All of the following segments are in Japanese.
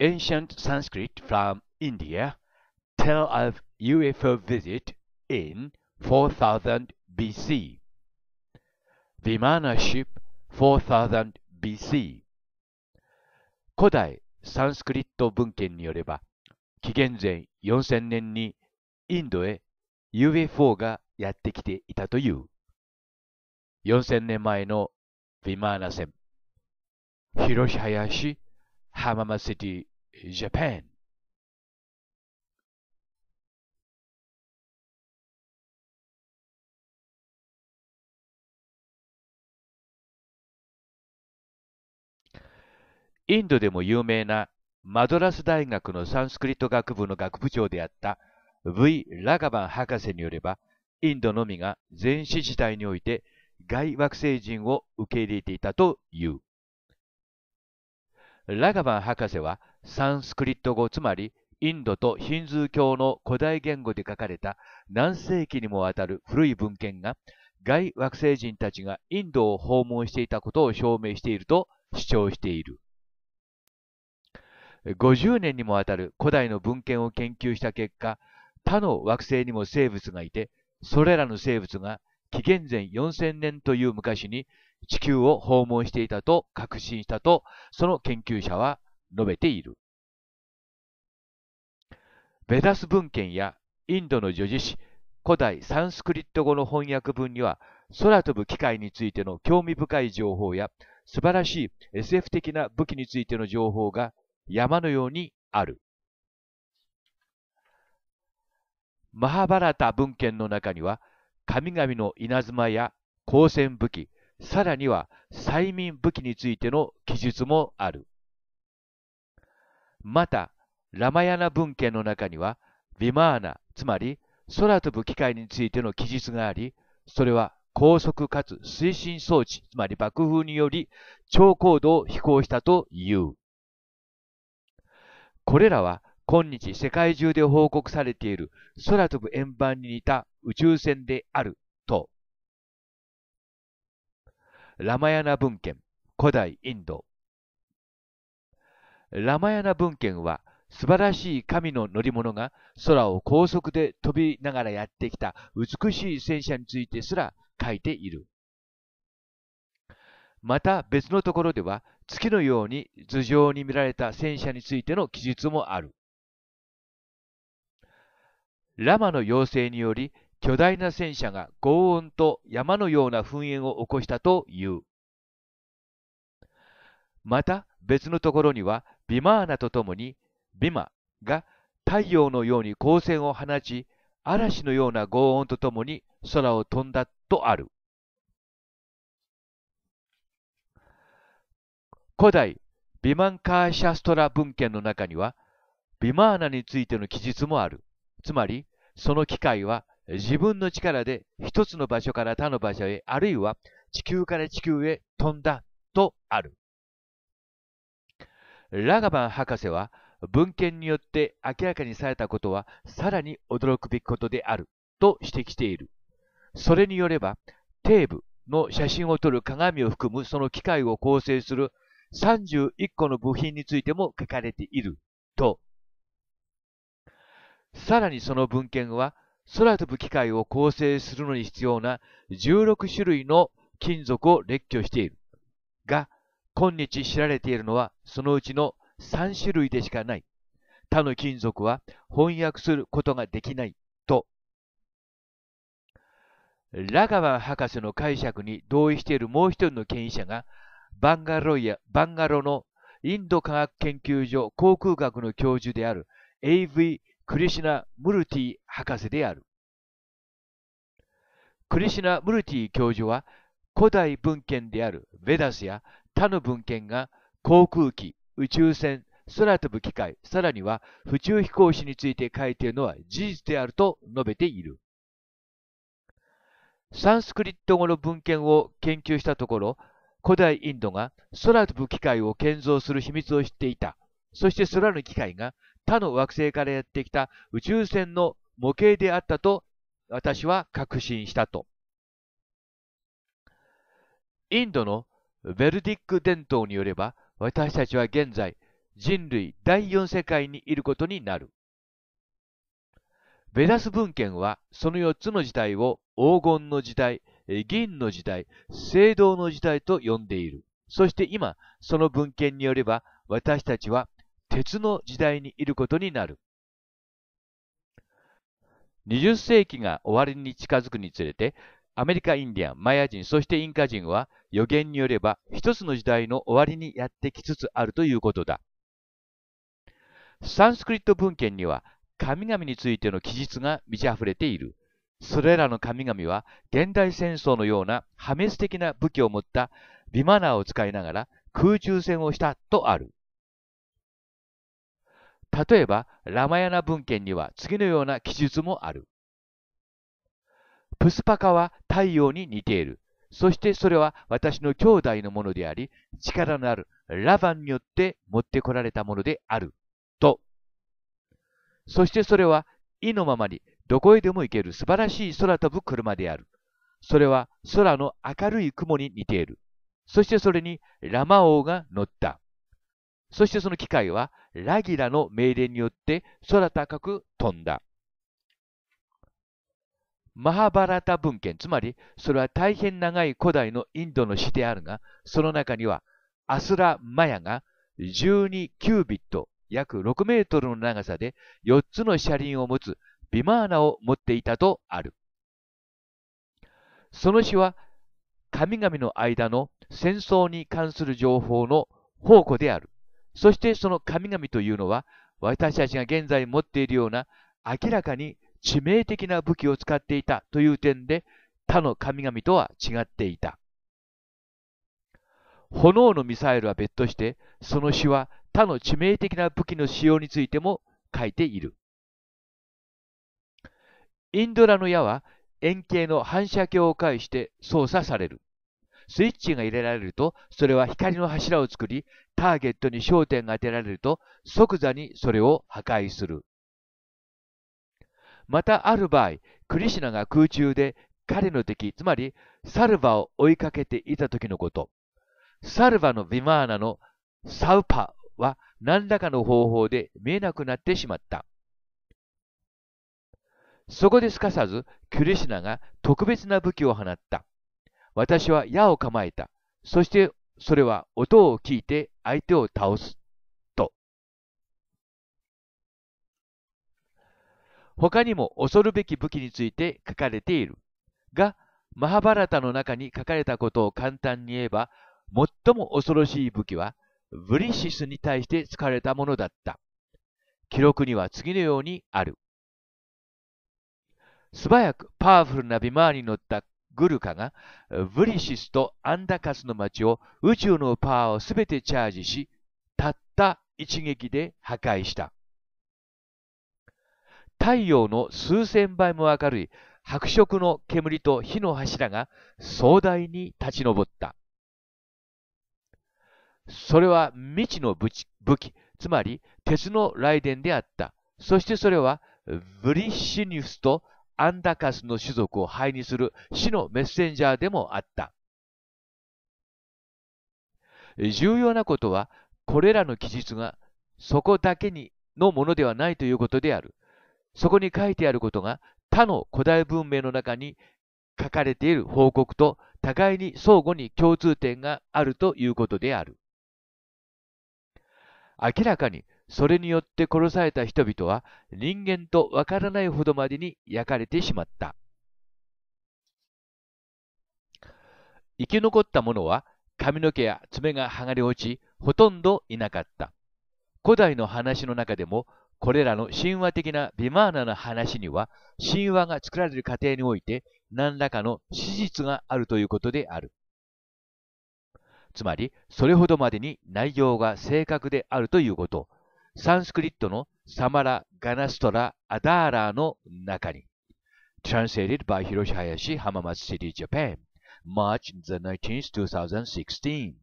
ancient Sanskrit from India tell of UFO visit in 4000 BC. Vimana ship 4000 BC 古代サンスクリット文献によれば紀元前4000年にインドへ UFO がやってきていたという4000年前のヴィマーナ戦。広林 Hamama City, Japan. インドでも有名なマドラス大学のサンスクリット学部の学部長であった V. ラガバン博士によれば、インドのみが前史時代において外惑星人を受け入れていたという。ラガバン博士はサンスクリット語つまりインドとヒンズー教の古代言語で書かれた何世紀にもわたる古い文献が外惑星人たちがインドを訪問していたことを証明していると主張している。50年にもわたる古代の文献を研究した結果、他の惑星にも生物がいて、それらの生物が紀元前4000年という昔に地球を訪問していたと確信したとその研究者は述べている。ベダス文献やインドの叙事詩、古代サンスクリット語の翻訳文には空飛ぶ機械についての興味深い情報や素晴らしい SF 的な武器についての情報が山のようにある。マハバラタ文献の中には神々の稲妻や光線武器、さらには催眠武器についての記述もある。また、ラマヤナ文献の中には、ビマーナ、つまり空飛ぶ機械についての記述があり、それは高速かつ推進装置、つまり爆風により超高度を飛行したという。これらは今日世界中で報告されている空飛ぶ円盤に似た宇宙船であると、ラマヤナ文献、古代インド。ラマヤナ文献は素晴らしい神の乗り物が空を高速で飛びながらやってきた美しい戦車についてすら書いている。また別のところでは月のように頭上に見られた戦車についての記述もある。ラマの要請により巨大な戦車が轟音と山のような噴煙を起こしたという。また別のところにはビマーナとともにビマが太陽のように光線を放ち嵐のような轟音とともに空を飛んだとある。古代ビマンカーシャストラ文献の中にはビマーナについての記述もある。つまり、その機械は自分の力で一つの場所から他の場所へ、あるいは地球から地球へ飛んだとある。ラガバン博士は文献によって明らかにされたことはさらに驚くべきことであると指摘している。それによれば、テーブの写真を撮る鏡を含むその機械を構成する31個の部品についても書かれているとさらにその文献は、空飛ぶ機械を構成するのに必要な16種類の金属を列挙している。が、今日知られているのはそのうちの3種類でしかない。他の金属は翻訳することができないと。ラガワン博士の解釈に同意しているもう一人の権威者が、バンガロやバンガロのインド科学研究所航空学の教授である A.V. クリシナ・ムルティ博士である。クリシナ・ムルティ教授は古代文献であるヴェダスや他の文献が航空機、宇宙船、空飛ぶ機械、さらには宇宙飛行士について書いているのは事実であると述べている。サンスクリット語の文献を研究したところ、古代インドが空飛ぶ機械を建造する秘密を知っていた。そして空の機械が他の惑星からやってきた宇宙船の模型であったと私は確信したと。インドのベルディック伝統によれば私たちは現在人類第4世界にいることになる。ベダス文献はその4つの時代を黄金の時代、銀の時代、青銅の時代と呼んでいる。そして今、その文献によれば私たちは鉄の時代にいることになる。20世紀が終わりに近づくにつれて、アメリカインディアン、マヤ人、そしてインカ人は予言によれば一つの時代の終わりにやってきつつあるということだ。サンスクリット文献には神々についての記述が満ち溢れている。それらの神々は現代戦争のような破滅的な武器を持ったビマナーを使いながら空中戦をしたとある。例えば、ラマヤナ文献には次のような記述もある。プスパカは太陽に似ている。そしてそれは私の兄弟のものであり、力のあるラバンによって持ってこられたものである。と。そしてそれは意のままにどこへでも行ける素晴らしい空飛ぶ車である。それは空の明るい雲に似ている。そしてそれにラマ王が乗った。そしてその機械はラギラの命令によって空高く飛んだ。マハバラタ文献、つまりそれは大変長い古代のインドの詩であるが、その中にはアスラ・マヤが12キュービット、約6メートルの長さで4つの車輪を持つビマーナを持っていたとある。その詩は神々の間の戦争に関する情報の宝庫である。そしてその神々というのは、私たちが現在持っているような明らかに致命的な武器を使っていたという点で、他の神々とは違っていた。炎のミサイルは別として、その詩は他の致命的な武器の使用についても書いている。インドラの矢は円形の反射鏡を介して操作される。スイッチが入れられると、それは光の柱を作り、ターゲットに焦点が当てられると即座にそれを破壊する。またある場合、クリシナが空中で彼の敵、つまりサルバを追いかけていた時のこと、サルバのヴィマーナのサウパは何らかの方法で見えなくなってしまった。そこですかさず、クリシナが特別な武器を放った。私は矢を構えた。そしてそれは音を聞いて相手を倒すと。他にも恐るべき武器について書かれているが、マハバラタの中に書かれたことを簡単に言えば、最も恐ろしい武器は、ブリシスに対して使われたものだった。記録には次のようにある。素早くパワフルなビマーに乗ったグルカがブリシスとアンダカスの町を宇宙のパワーをすべてチャージし、たった一撃で破壊した。太陽の数千倍も明るい白色の煙と火の柱が壮大に立ち上った。それは未知の武器、つまり鉄の雷電であった。そしてそれはブリシニウスとアンダカスの種族を灰にする死のメッセンジャーでもあった。重要なことは、これらの記述がそこだけにのものではないということである。そこに書いてあることが他の古代文明の中に書かれている報告と互いに相互に共通点があるということである。明らかにそれによって殺された人々は人間とわからないほどまでに焼かれてしまった。生き残った者は髪の毛や爪が剥がれ落ち、ほとんどいなかった。古代の話の中でも、これらの神話的なビマーナの話には、神話が作られる過程において、何らかの史実があるということである。つまり、それほどまでに内容が正確であるということ。サンスクリットのサマラ・ガナストラ・アダーラの中に、translated by Hiroshi Hayashi, Hamamatsu City, Japan, March the 19th, 2016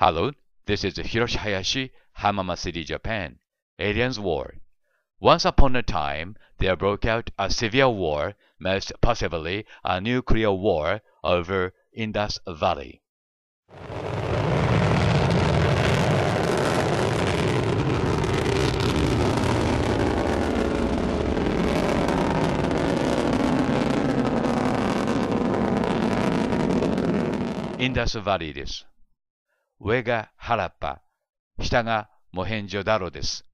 Hello, this is Hiroshi Hayashi, Hamama City, Japan. Aliens War. Once upon a time, there broke out a severe war, most possibly a nuclear war, over Indus Valley. Indus Valley です。上が原っぱ、下がモヘンジョダロです。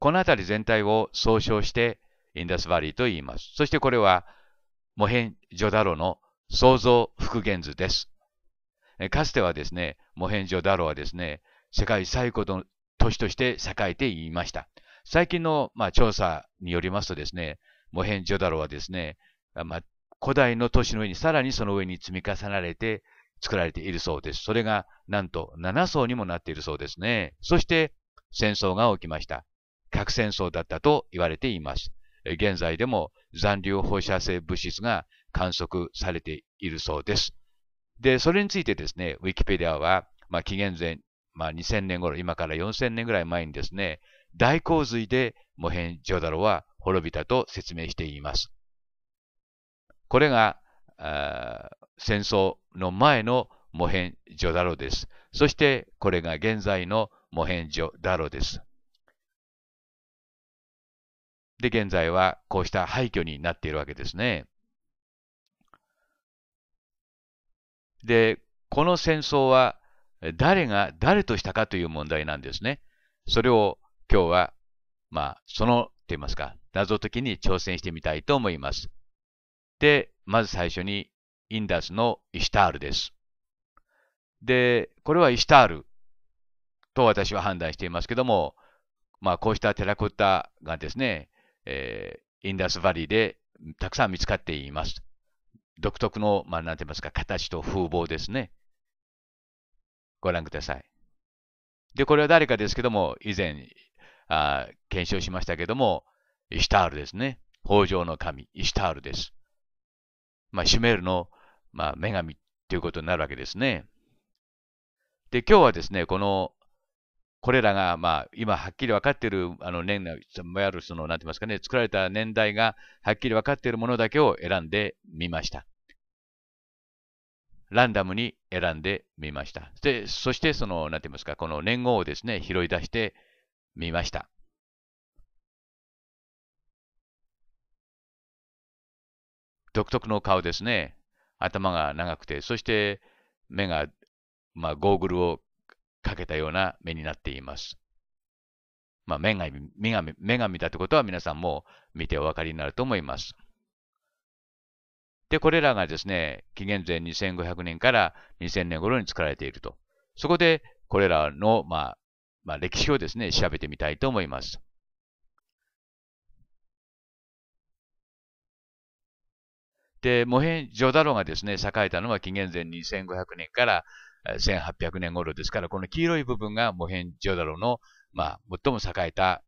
この辺り全体を総称してインダスバリーと言います。そしてこれはモヘンジョダロの創造復元図です。かつてはですね、モヘンジョダロはですね、世界最古の都市として栄えていました。最近の、まあ、調査によりますとですね、モヘンジョダロはですね、まあ、古代の都市の上にさらにその上に積み重なれて、作られているそうです。それがなんと7層にもなっているそうですね。そして戦争が起きました。核戦争だったと言われています。現在でも残留放射性物質が観測されているそうです。で、それについてですね、ウィキペディアは、まあ、紀元前、まあ、2000年頃、今から4000年ぐらい前にですね、大洪水でモヘンジョダロは滅びたと説明しています。これが戦争の前のモヘンジョダロです。そしてこれが現在のモヘンジョダロです。で、現在はこうした廃墟になっているわけですね。で、この戦争は誰が誰としたかという問題なんですね。それを今日は、まあ、そのと言いますか、謎解きに挑戦してみたいと思います。で、まず最初にインダスのイシタールです。で、これはイシタールと私は判断していますけども、まあ、こうしたテラコッタがですね、えー、インダスバリーでたくさん見つかっています。独特の、まあ、なんて言いますか、形と風貌ですね。ご覧ください。で、これは誰かですけども、以前あ検証しましたけども、イシタールですね。北条の神、イシタールです。まあ、シュメールの、まあ、女神ということになるわけですね。で、今日はですね、この、これらが、まあ、今はっきり分かっている、あの、年代、ゆるその、なんて言いますかね、作られた年代がはっきり分かっているものだけを選んでみました。ランダムに選んでみました。で、そしてその、なんて言いますか、この年号をですね、拾い出してみました。独特の顔ですね。頭が長くて、そして目が、まあ、ゴーグルをかけたような目になっています。まあ、女神、女神、女神だってことは皆さんも見てお分かりになると思います。で、これらがですね、紀元前2500年から2000年頃に作られていると。そこで、これらの、まあ、まあ、歴史をですね、調べてみたいと思います。で、モヘンジョダロがですね、栄えたのは紀元前2500年から1800年頃ですから、この黄色い部分がモヘンジョダロの、まあ、最も栄えた、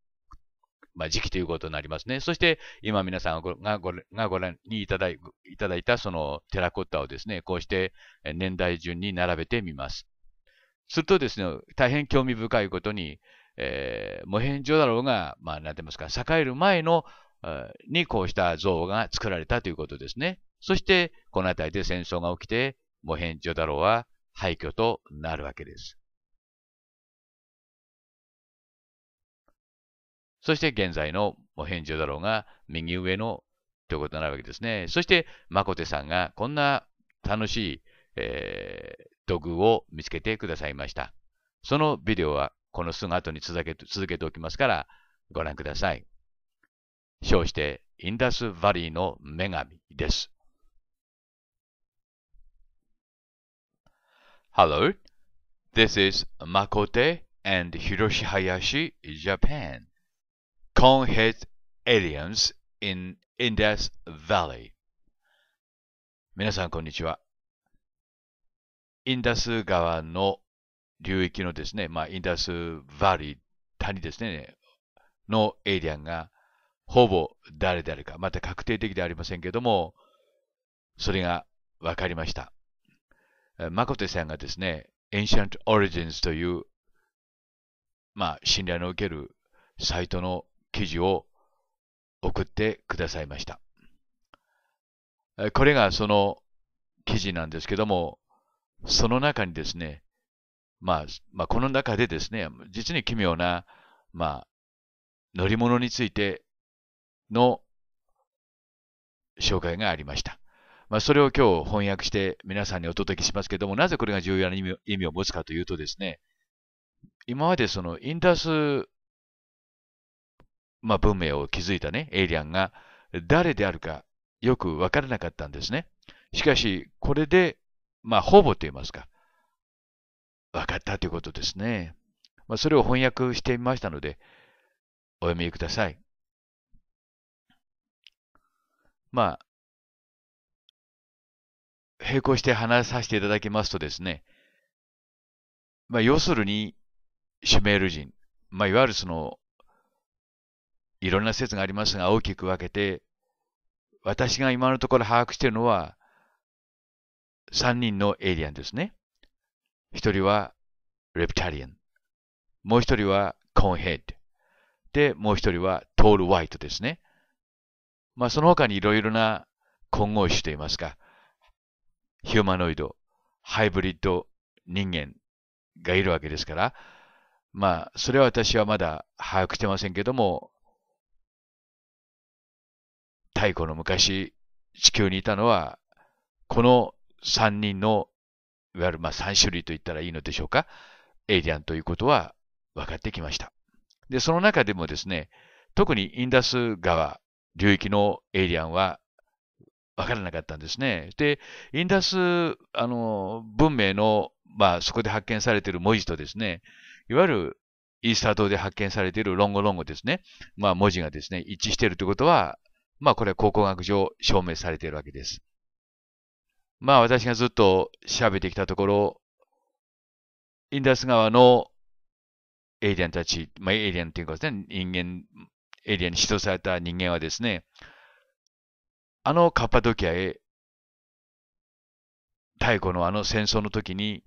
まあ、時期ということになりますね。そして、今皆さんがごがご覧にいただいたそのテラコッタをですね、こうして年代順に並べてみます。するとですね、大変興味深いことに、えー、モヘンジョダロが、まあ、なんて言いますか、栄える前のにこうした像が作られたということですね。そして、この辺りで戦争が起きて、モヘンジョダロは廃墟となるわけです。そして現在のモヘンジョダロが右上のということになるわけですね。そして、マコテさんがこんな楽しい、えー、土偶を見つけてくださいました。そのビデオはこのすぐ後に続け続けておきますからご覧ください。称してインダスバリーの女神です。Hello, this is Makote and Hiroshi Hayashi, Japan. Conhead Aliens in Indus Valley 皆さん、こんにちは。インダス川の流域のですね、まあ、インダスバリー、谷ですね、のエイリアンがほぼ誰であるか、また確定的ではありませんけども、それが分かりました。マコテさんがですね、Ancient Origins という、まあ、信頼の受けるサイトの記事を送ってくださいました。これがその記事なんですけども、その中にですね、まあ、まあ、この中でですね、実に奇妙な、まあ、乗り物についての紹介がありました。まあ、それを今日翻訳して皆さんにお届けしますけども、なぜこれが重要な意味を持つかというとですね、今までそのインダス、まあ、文明を築いたね、エイリアンが誰であるかよくわからなかったんですね。しかし、これで、まあ、ほぼと言いますか、分かったということですね。まあ、それを翻訳してみましたので、お読みください。まあ、並行して話させていただきますとですね、まあ、要するに、シュメール人、まあ、いわゆるその、いろんな説がありますが、大きく分けて、私が今のところ把握しているのは、3人のエイリアンですね。1人はレプタリアン。もう1人はコーンヘッド。で、もう1人はトール・ワイトですね。まあ、その他にいろいろな混合種といいますか、ヒューマノイド、ハイブリッド人間がいるわけですから、まあ、それは私はまだ把握してませんけども、太古の昔、地球にいたのは、この3人の、いわゆるまあ3種類と言ったらいいのでしょうか、エイリアンということは分かってきました。で、その中でもですね、特にインダス川領域のエイリアンは分からなかったんですね。で、インダスあの文明の、まあ、そこで発見されている文字とですね、いわゆるイースター島で発見されているロンゴロンゴですね、まあ、文字がですね、一致しているということは、まあ、これは考古学上証明されているわけです。まあ、私がずっと調べてきたところ、インダス川のエイリアンたち、まあ、エイリアンというかですね、人間エリアに指導された人間はですね、あのカッパドキアへ、太古のあの戦争の時に、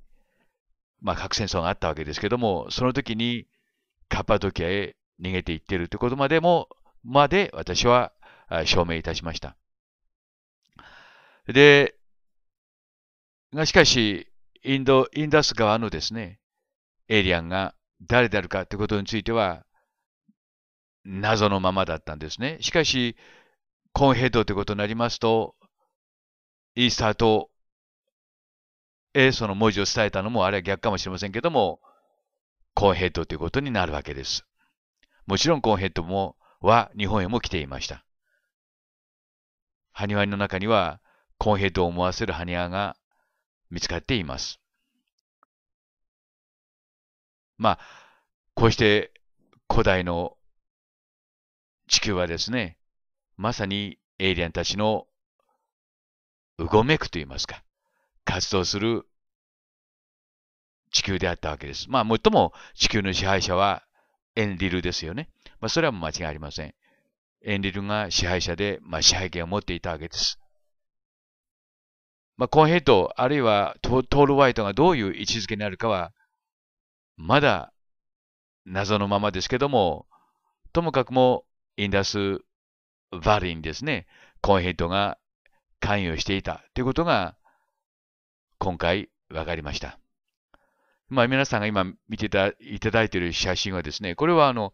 まあ、核戦争があったわけですけども、その時にカッパドキアへ逃げていってるってことまでも、まで私は証明いたしました。で、がしかし、インド、インダス川のですね、エイリアンが誰であるかということについては、謎のままだったんですね。しかし、コンヘッドということになりますと、イースター島へその文字を伝えたのも、あれは逆かもしれませんけども、コンヘッドということになるわけです。もちろんコンヘッドも、は日本へも来ていました。埴輪の中には、コンヘッドを思わせる埴輪が見つかっています。まあ、こうして古代の地球はですね、まさにエイリアンたちのうごめくと言いますか、活動する地球であったわけです。まあ、もとも地球の支配者はエンリルですよね。まあ、それは間違いありません。エンリルが支配者で、まあ、支配権を持っていたわけです。まあ、コンヘイト、あるいはトール・ワイトがどういう位置づけになるかは、まだ謎のままですけども、ともかくもインダスバリーにですね、コンヘッドが関与していたということが今回分かりました。まあ、皆さんが今見ていただいている写真はですね、これはあの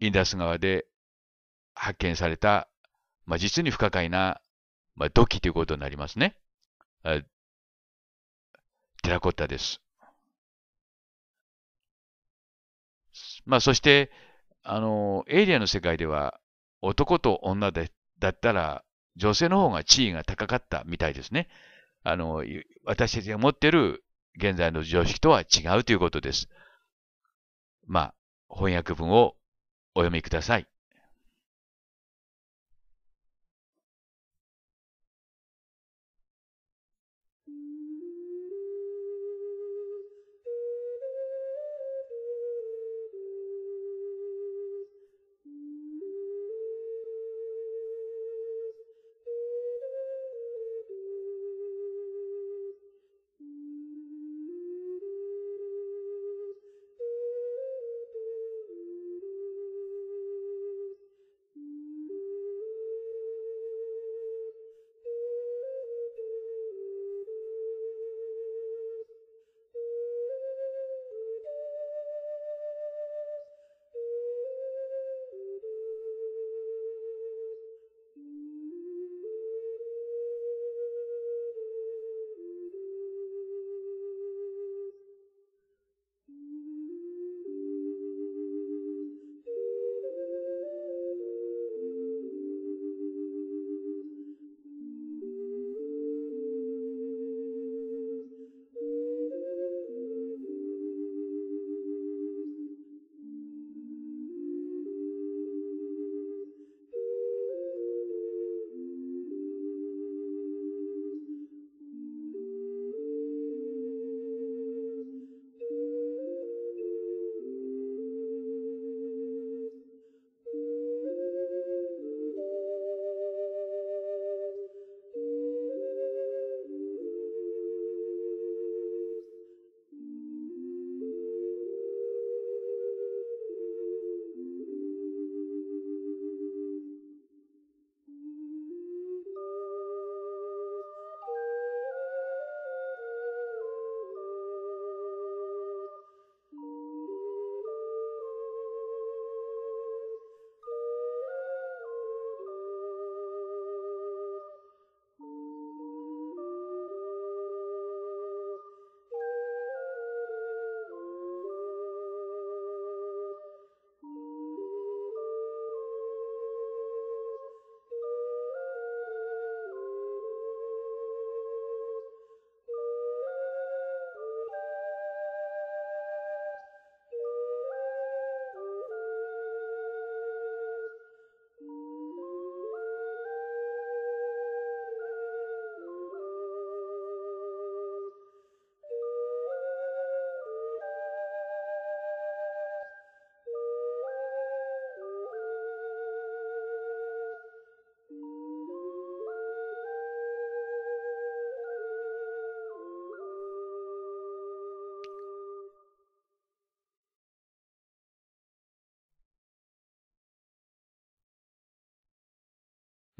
インダス川で発見された、まあ、実に不可解な、まあ、土器ということになりますね。テラコッタです。まあ、そして、あの、エイリアンの世界では、男と女でだったら、女性の方が地位が高かったみたいですね。あの、私たちが持っている現在の常識とは違うということです。まあ、翻訳文をお読みください。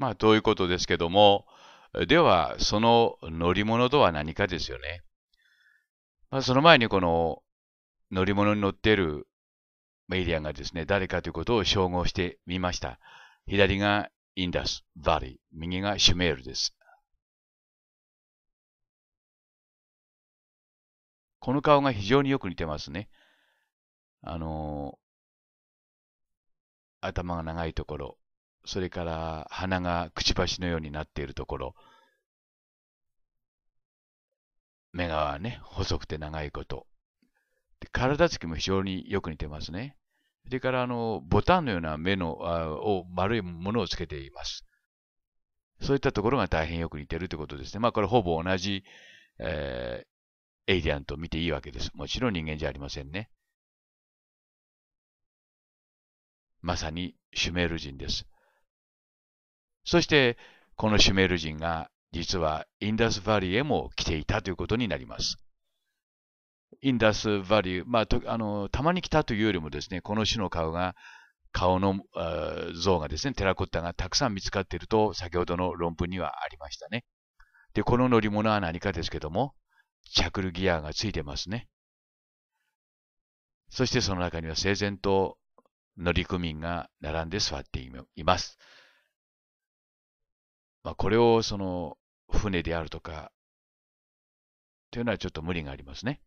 まあ、どういうことですけども、では、その乗り物とは何かですよね。まあ、その前にこの乗り物に乗っているメディアがですね、誰かということを称号してみました。左がインダス、バリ、右がシュメールです。この顔が非常によく似てますね。あのー、頭が長いところ、それから鼻がくちばしのようになっているところ、目がね、細くて長いこと。体つきも非常によく似てますね。それから、あの、ボタンのような目の、あを、丸いものをつけています。そういったところが大変よく似てるということですね。まあ、これほぼ同じ、えー、エイリアンと見ていいわけです。もちろん人間じゃありませんね。まさにシュメール人です。そして、このシュメール人が実はインダスバリーへも来ていたということになります。インダスバリー、まあ、とあのたまに来たというよりもですね、この種の顔が、顔の像がですね、テラコッタがたくさん見つかっていると、先ほどの論文にはありましたね。で、この乗り物は何かですけども、チャクルギアがついてますね。そしてその中には整然と乗組員が並んで座っています。まあ、これをその船であるとか、というのはちょっと無理がありますね。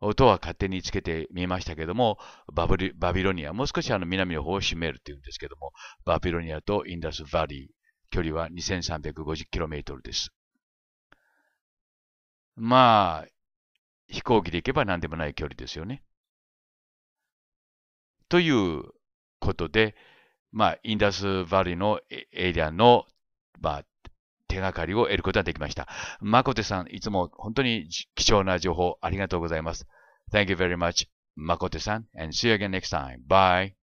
音は勝手につけてみましたけども、バブリバビロニア、もう少しあの南の方を占めるっていうんですけども、バビロニアとインダス・バリー、距離は 2350km です。まあ、飛行機で行けば何でもない距離ですよね。ということで、まあ、インダスバリのエリアの、まあ、手がかりを得ることができました。マコテさん、いつも本当に貴重な情報ありがとうございます。Thank you very much, マコテさん。And see you again next time. Bye.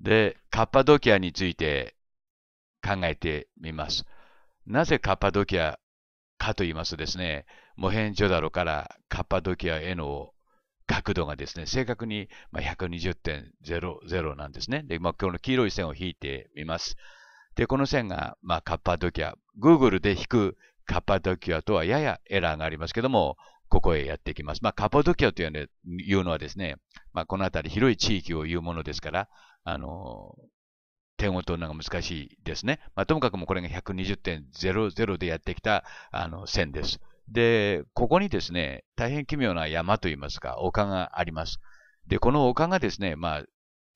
で、カッパドキアについて考えてみます。なぜカッパドキアかと言いますとですね、モヘンジョダロからカッパドキアへの角度がですね、正確に120.00なんですね。で、まあ、この黄色い線を引いてみます。で、この線が、まあ、カッパドキア。Google で引くカッパドキアとはややエラーがありますけども、ここへやってきます。まあ、カポドキアというのはですね、まあ、この辺り広い地域を言うものですから、あの、点を取るのが難しいですね。まあ、ともかくもこれが120.00でやってきた、あの、線です。で、ここにですね、大変奇妙な山といいますか、丘があります。で、この丘がですね、まあ、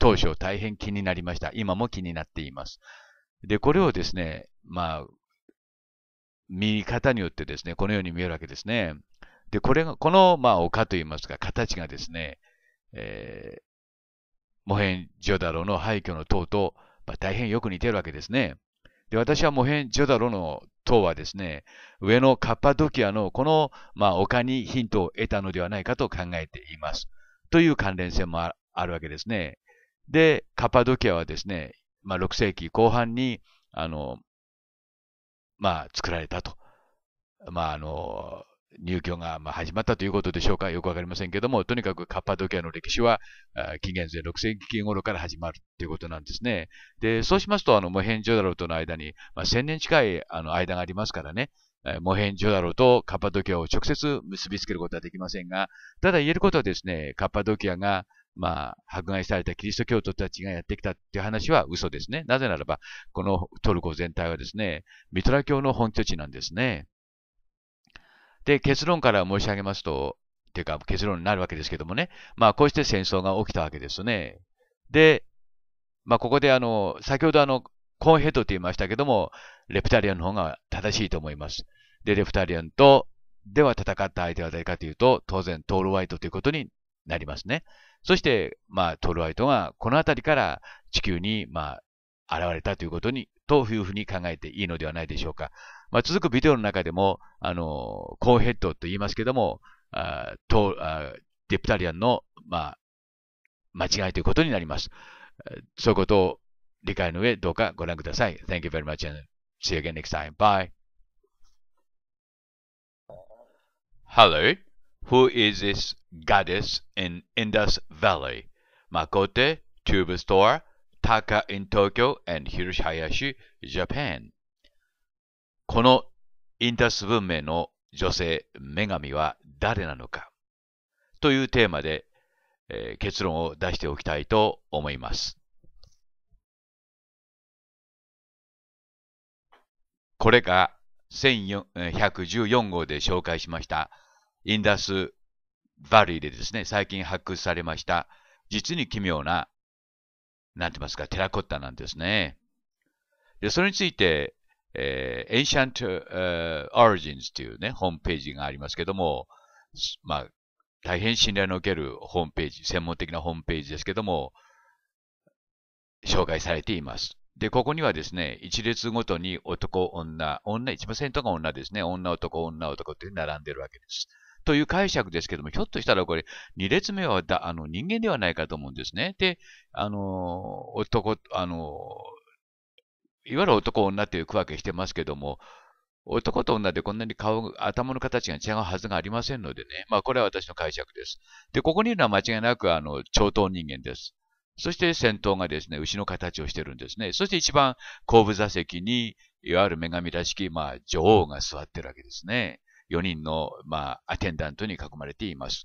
当初大変気になりました。今も気になっています。で、これをですね、まあ、見方によってですね、このように見えるわけですね。で、これが、この、まあ、丘といいますか、形がですね、えー、モヘン・ジョダロの廃墟の塔と、まあ、大変よく似てるわけですね。で、私はモヘン・ジョダロの塔はですね、上のカッパドキアのこの、まあ、丘にヒントを得たのではないかと考えています。という関連性もあるわけですね。で、カッパドキアはですね、まあ、6世紀後半に、あの、まあ、作られたと。まあ、あの、入居が始まったということでしょうか、よくわかりませんけども、とにかくカッパドキアの歴史は、紀元前6世紀頃から始まるということなんですね。で、そうしますと、あの、モヘンジョダロとの間に、まあ、1000年近いあの間がありますからね、モヘンジョダロとカッパドキアを直接結びつけることはできませんが、ただ言えることはですね、カッパドキアが、まあ、迫害されたキリスト教徒たちがやってきたっていう話は嘘ですね。なぜならば、このトルコ全体はですね、ミトラ教の本拠地なんですね。で、結論から申し上げますと、ていうか結論になるわけですけどもね、まあこうして戦争が起きたわけですね。で、まあここであの、先ほどあの、コーンヘッドと言いましたけども、レプタリアンの方が正しいと思います。で、レプタリアンとでは戦った相手は誰かというと、当然トールワイトということになりますね。そして、まあトールワイトがこの辺りから地球に、まあ、現れたということに、というふうに考えていいのではないでしょうか。まあ、続くビデオの中でも、あの、コーヘッドと言いますけども、あとあデプタリアンの、まあ、間違いということになります。そういうことを理解の上、どうかご覧ください。Thank you very much and see you again next time. Bye. Hello. Who is this goddess in Indus Valley? Makote, Tube Store, Taka in Tokyo and Hiroshiyashi, Japan. このインダス文明の女性、女神は誰なのかというテーマで、えー、結論を出しておきたいと思います。これが1114号で紹介しましたインダスバリーでですね、最近発掘されました実に奇妙な、なんて言いますか、テラコッタなんですね。で、それについて、えー、Ancient、uh, Origins というね、ホームページがありますけども、まあ、大変信頼のおけるホームページ、専門的なホームページですけども、紹介されています。で、ここにはですね、一列ごとに男、女、女、1%が女ですね、女、男、女、男という並んでるわけです。という解釈ですけども、ひょっとしたらこれ、2列目はだあの人間ではないかと思うんですね。で、あの、男、あの、いわゆる男女という区分けしてますけども、男と女でこんなに顔、頭の形が違うはずがありませんのでね。まあ、これは私の解釈です。で、ここにいるのは間違いなく、あの、超党人間です。そして先頭がですね、牛の形をしてるんですね。そして一番後部座席に、いわゆる女神らしき、まあ、女王が座ってるわけですね。4人の、まあ、アテンダントに囲まれています。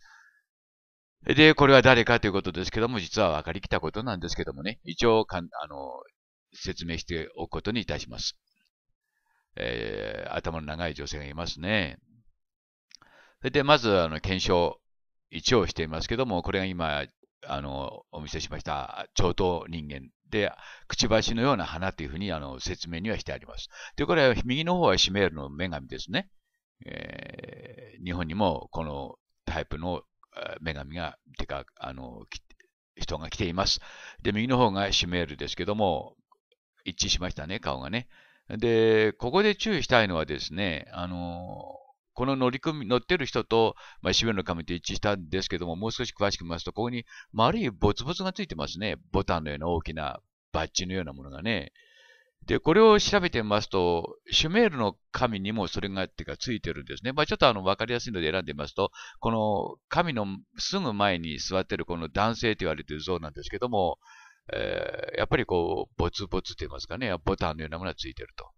で、これは誰かということですけども、実は分かりきたことなんですけどもね、一応かん、あの、説明しておくことにいたします。えー、頭の長い女性がいますね。それで、まず、あの、検証1をしていますけども、これが今、あの、お見せしました、超等人間で、くちばしのような花というふうに、あの、説明にはしてあります。で、これは、右の方はシメールの女神ですね。えー、日本にもこのタイプの女神が、てか、あの、人が来ています。で、右の方がシュメールですけども、一致しましたね、顔がね。で、ここで注意したいのはですね、あのこの乗り組み、乗ってる人と、まあ、渋谷の神と一致したんですけども、もう少し詳しく見ますと、ここに丸いボツボツがついてますね。ボタンのような大きなバッジのようなものがね。で、これを調べてみますと、シュメールの神にもそれがってかついてるんですね。まあ、ちょっとあの分かりやすいので選んでみますと、この神のすぐ前に座ってるこの男性と言われてる像なんですけども、えー、やっぱりこう、ボツボツと言いますかね、ボタンのようなものがついてると。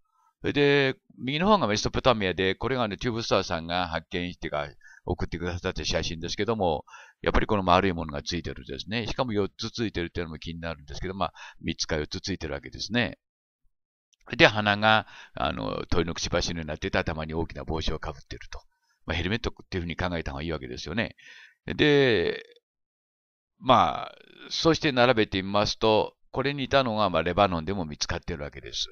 で、右の方がメソポタミアで、これがね、チューブスターさんが発見してか、送ってくださった写真ですけども、やっぱりこの丸いものがついてるんですね。しかも4つついてるっていうのも気になるんですけど、まあ、3つか4つついてるわけですね。で、鼻が、あの、鳥のくちばしのようになってて、頭に大きな帽子をかぶってると。まあ、ヘルメットっていうふうに考えた方がいいわけですよね。で、まあ、そして並べてみますと、これにいたのが、まあ、レバノンでも見つかっているわけです。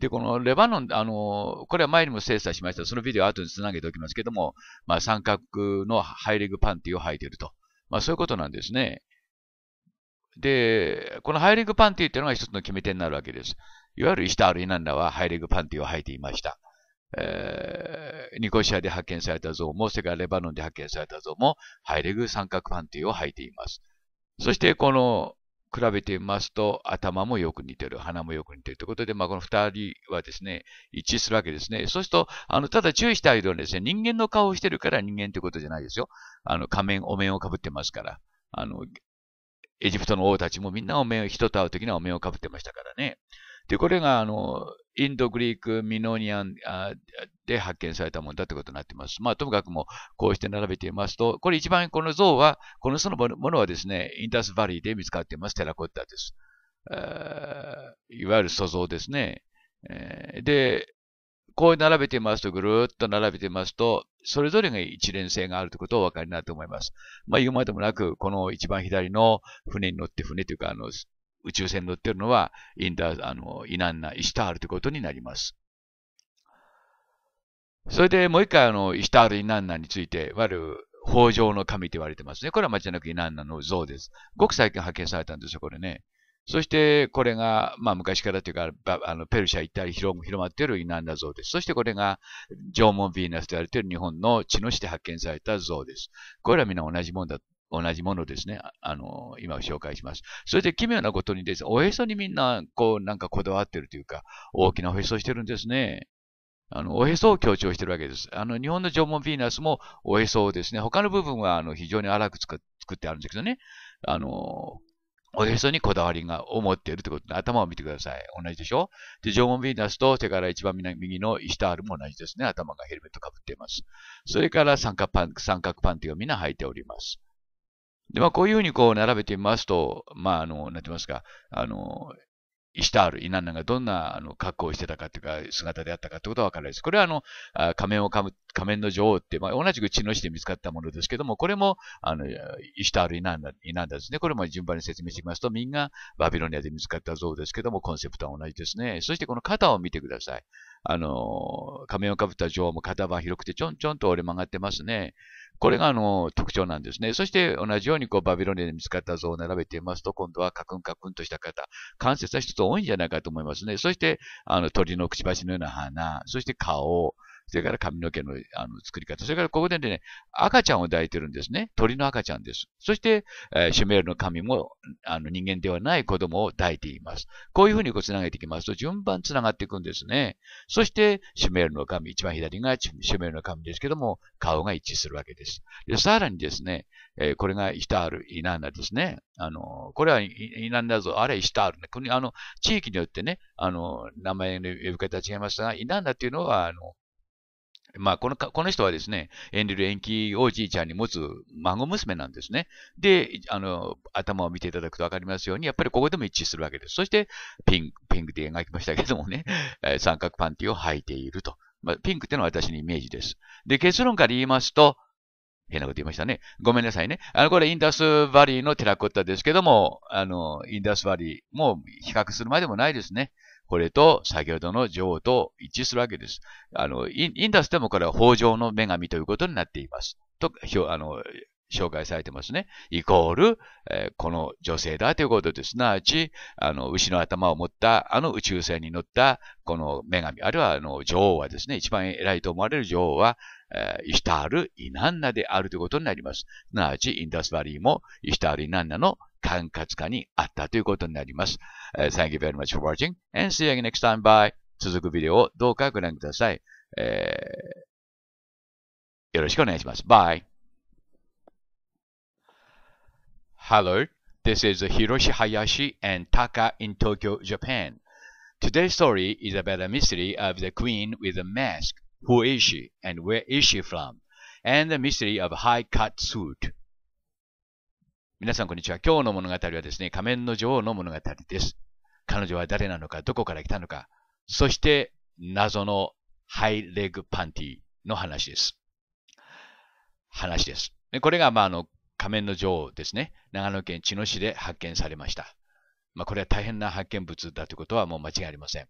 で、このレバノン、あの、これは前にも精査しました。そのビデオ後につなげておきますけども、まあ、三角のハイレグパンティを履いていると。まあ、そういうことなんですね。で、このハイレグパンティっていうのが一つの決め手になるわけです。いわゆるイシタール・イナンナはハイレグパンティを履いていました。えー、ニコシアで発見された像も、それからレバノンで発見された像も、ハイレグ三角パンティを履いています。そしてこの比べてみますと、頭もよく似てる、鼻もよく似てるということで、まあ、この二人はですね、一致するわけですね。そうすると、あの、ただ注意したいのはですね、人間の顔をしてるから人間ということじゃないですよ。あの、仮面、お面をかぶってますから。あの、エジプトの王たちもみんなお面を、人と会う時にはお面をかぶってましたからね。で、これが、あの、インド・グリーク・ミノニアンで発見されたものだということになっています。まあ、ともかくもこうして並べていますと、これ一番この像は、このそのものはですね、インダス・バリーで見つかっています、テラコッタです。いわゆる素像ですね。で、こう並べていますと、ぐるっと並べていますと、それぞれが一連性があるということをお分かりになると思います。まあ、言うまでもなく、この一番左の船に乗って、船というか、あの、宇宙船に乗ってるのは、インダ、あの、イナンナ、イシタールということになります。それでもう一回、あの、イシタール、イナンナについて、わる、北条の神と言われてますね。これは間違いなくイナンナの像です。ごく最近発見されたんですよ、これね。そして、これが、まあ、昔からというか、あのペルシャ一帯広まっているイナンナ像です。そして、これが、縄文ヴィーナスと言われている日本の地の死で発見された像です。これは皆同じものだ同じものですね。あの、今紹介します。それで奇妙なことにですね、おへそにみんな、こう、なんかこだわってるというか、大きなおへそしてるんですね。あの、おへそを強調してるわけです。あの、日本の縄文ヴィーナスもおへそをですね、他の部分は、あの、非常に荒く作ってあるんですけどね、あの、おへそにこだわりが思っているということで、頭を見てください。同じでしょで、縄文ヴィーナスと手から一番右のイシタールも同じですね。頭がヘルメットかぶっています。それから三角パン、三角パンティをみんな履いております。で、まあ、こういうふうにこう並べてみますと、まあ、あの、なんて言いますか、あの、イシタール、イナンナがどんなあの格好をしてたかというか、姿であったかということはわからないです。これはあの、仮面をかむ、仮面の女王って、まあ、同じく血の死で見つかったものですけども、これも、あの、イシタール、イナンナ、イナンナですね。これも順番に説明していきますと、みんなバビロニアで見つかった像ですけども、コンセプトは同じですね。そしてこの肩を見てください。あの、仮面をかぶった女王も肩幅広くてちょんちょんと折れ曲がってますね。これがあの特徴なんですね。そして同じようにこうバビロニアで見つかった像を並べていますと、今度はカクンカクンとした方、関節は一つ多いんじゃないかと思いますね。そしてあの鳥のくちばしのような鼻、そして顔、それから髪の毛のあの作り方、それからここでね、赤ちゃんを抱いてるんですね。鳥の赤ちゃんです。そして、えー、シュメールの神もあの人間ではない子供を抱いています。こういうふうにこう繋げていきますと、順番繋がっていくんですね。そして、シュメールの神、一番左がシュメールの神ですけども、顔が一致するわけです。でさらにですね、えー、これがイタール、イナンナですね。あの、これはイナンナ像、あれイシタールね。国、あの、地域によってね、あの、名前の呼び方は違いますが、イナンナっていうのは、あの、まあ、このか、この人はですね、エンリル・エンキおじいちゃんに持つ孫娘なんですね。で、あの、頭を見ていただくとわかりますように、やっぱりここでも一致するわけです。そして、ピンク、ピンクで描きましたけどもね、え三角パンティを履いていると。まあ、ピンクってのは私のイメージです。で、結論から言いますと、変なこと言いましたね。ごめんなさいね。あの、これインダスバリーのテラコッタですけども、あの、インダスバリーも比較するまでもないですね。これと先ほどの女王と一致するわけです。あの、インダスでもこれは法上の女神ということになっています。と、あの、紹介されてますね。イコール、えー、この女性だということです。すなわち、あの、牛の頭を持った、あの宇宙船に乗った、この女神、あるいはあの女王はですね、一番偉いと思われる女王は、えー、イシュタール・イナンナであるということになります。すなわち、インダスバリーもイシュタール・イナンナの管轄下にあったということになります。Thank you very much for watching and see you again next time. Bye. 続くビデオをどうかご覧ください。えー、よろしくお願いします。Bye. Hello, this is Hiroshi Hayashi and Taka in Tokyo, Japan. Today's story is about a mystery of the queen with a mask. Who is she and where is she from? And the mystery of high cut suit. 皆さんこんにちは。今日の物語はですね、仮面の女王の物語です。彼女は誰なのか、どこから来たのか、そして謎のハイレグパンティの話です。話です。これが、まあ、あの、仮面の女王ですね。長野県茅野市で発見されました。まあ、これは大変な発見物だということはもう間違いありません。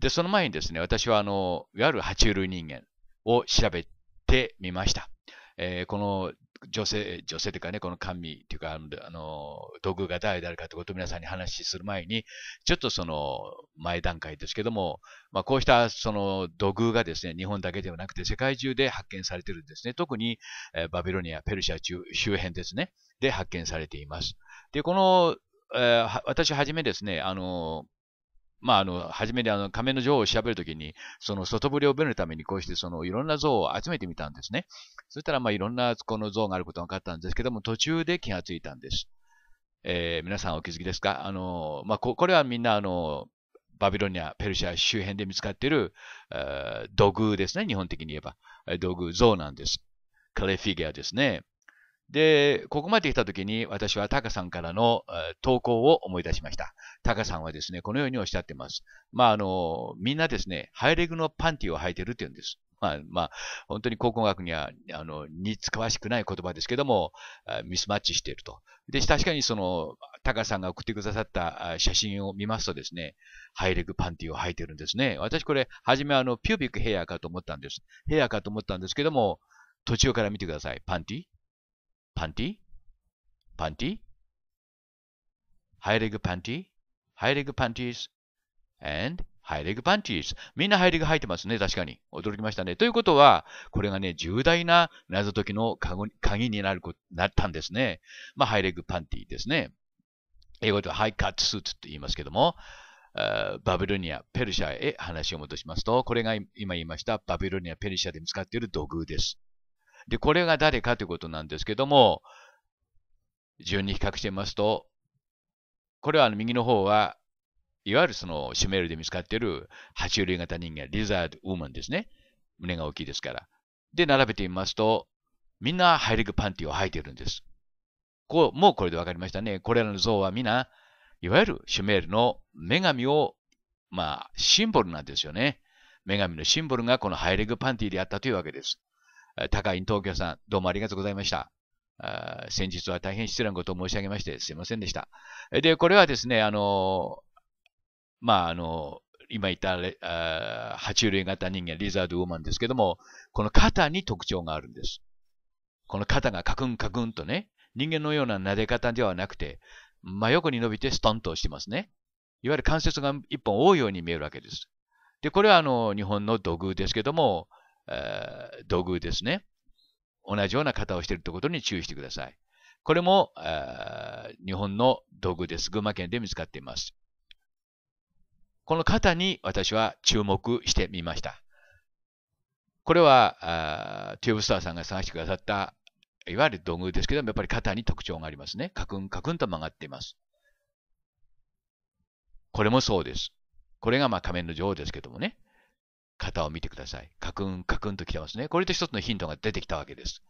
で、その前にですね、私はあの、いわゆる爬虫類人間を調べてみました。えー、この女性、女性というかね、この神というか、あの、土偶が誰であるかということを皆さんに話しする前に、ちょっとその、前段階ですけども、まあ、こうしたその土偶がですね、日本だけではなくて世界中で発見されてるんですね。特に、えー、バビロニア、ペルシャ周辺ですね、で発見されています。で、この、えー、私はじめですね、あの、まあ、あの、初めにあの、仮面の女王を調べるときに、その外ぶりを覚るために、こうして、その、いろんな像を集めてみたんですね。そしたら、まあ、いろんな、この像があることが分かったんですけども、途中で気がついたんです。えー、皆さんお気づきですかあの、まあこ、これはみんな、あの、バビロニア、ペルシア周辺で見つかっている、え土偶ですね。日本的に言えば。土偶、像なんです。カレフィギュアですね。で、ここまで来た時に私はタカさんからの投稿を思い出しました。タカさんはですね、このようにおっしゃってます。まあ、あの、みんなですね、ハイレグのパンティを履いてるって言うんです。まあ、まあ、本当に考古学には、あの、似つかわしくない言葉ですけども、ミスマッチしていると。で、確かにその、タカさんが送ってくださった写真を見ますとですね、ハイレグパンティを履いてるんですね。私これ、はじめあの、ピュービックヘアかと思ったんです。ヘアかと思ったんですけども、途中から見てください。パンティ반티반티하이레그반티하이레그 panties, and ハイレグパンティーズ。みんなハイレグ履いてますね。確かに。驚きましたね。ということは、これがね、重大な謎解きの鍵になるなったんですね。まあ、ハイレグパンティですね。英語ではハイカットスーツって言いますけども、バビロニア、ペルシャへ話を戻しますと、これが今言いましたバビロニア、ペルシャで見つかっている土偶です。で、これが誰かということなんですけども、順に比較してみますと、これはあの右の方は、いわゆるそのシュメールで見つかっている爬虫類型人間、リザード・ウーマンですね。胸が大きいですから。で、並べてみますと、みんなハイレグパンティを履いているんです。こう、もうこれで分かりましたね。これらの像は皆、いわゆるシュメールの女神を、まあ、シンボルなんですよね。女神のシンボルがこのハイレグパンティであったというわけです。高井東京さん、どうもありがとうございました。先日は大変失礼なことを申し上げましてすいませんでした。で、これはですね、あの、まあ、あの、今言った爬虫類型人間、リザードウーマンですけども、この肩に特徴があるんです。この肩がカクンカクンとね、人間のような撫で方ではなくて、真横に伸びてストンとしてますね。いわゆる関節が一本多いように見えるわけです。で、これはあの、日本の土偶ですけども、土偶ですね。同じような型をしているということに注意してください。これも日本の道具です。群馬県で見つかっています。この型に私は注目してみました。これは、チューブスターさんが探してくださった、いわゆる土偶ですけども、やっぱり型に特徴がありますね。カクンカクンと曲がっています。これもそうです。これがまあ仮面の女王ですけどもね。型を見てください。カクン、カクンと来てますね。これで一つのヒントが出てきたわけです。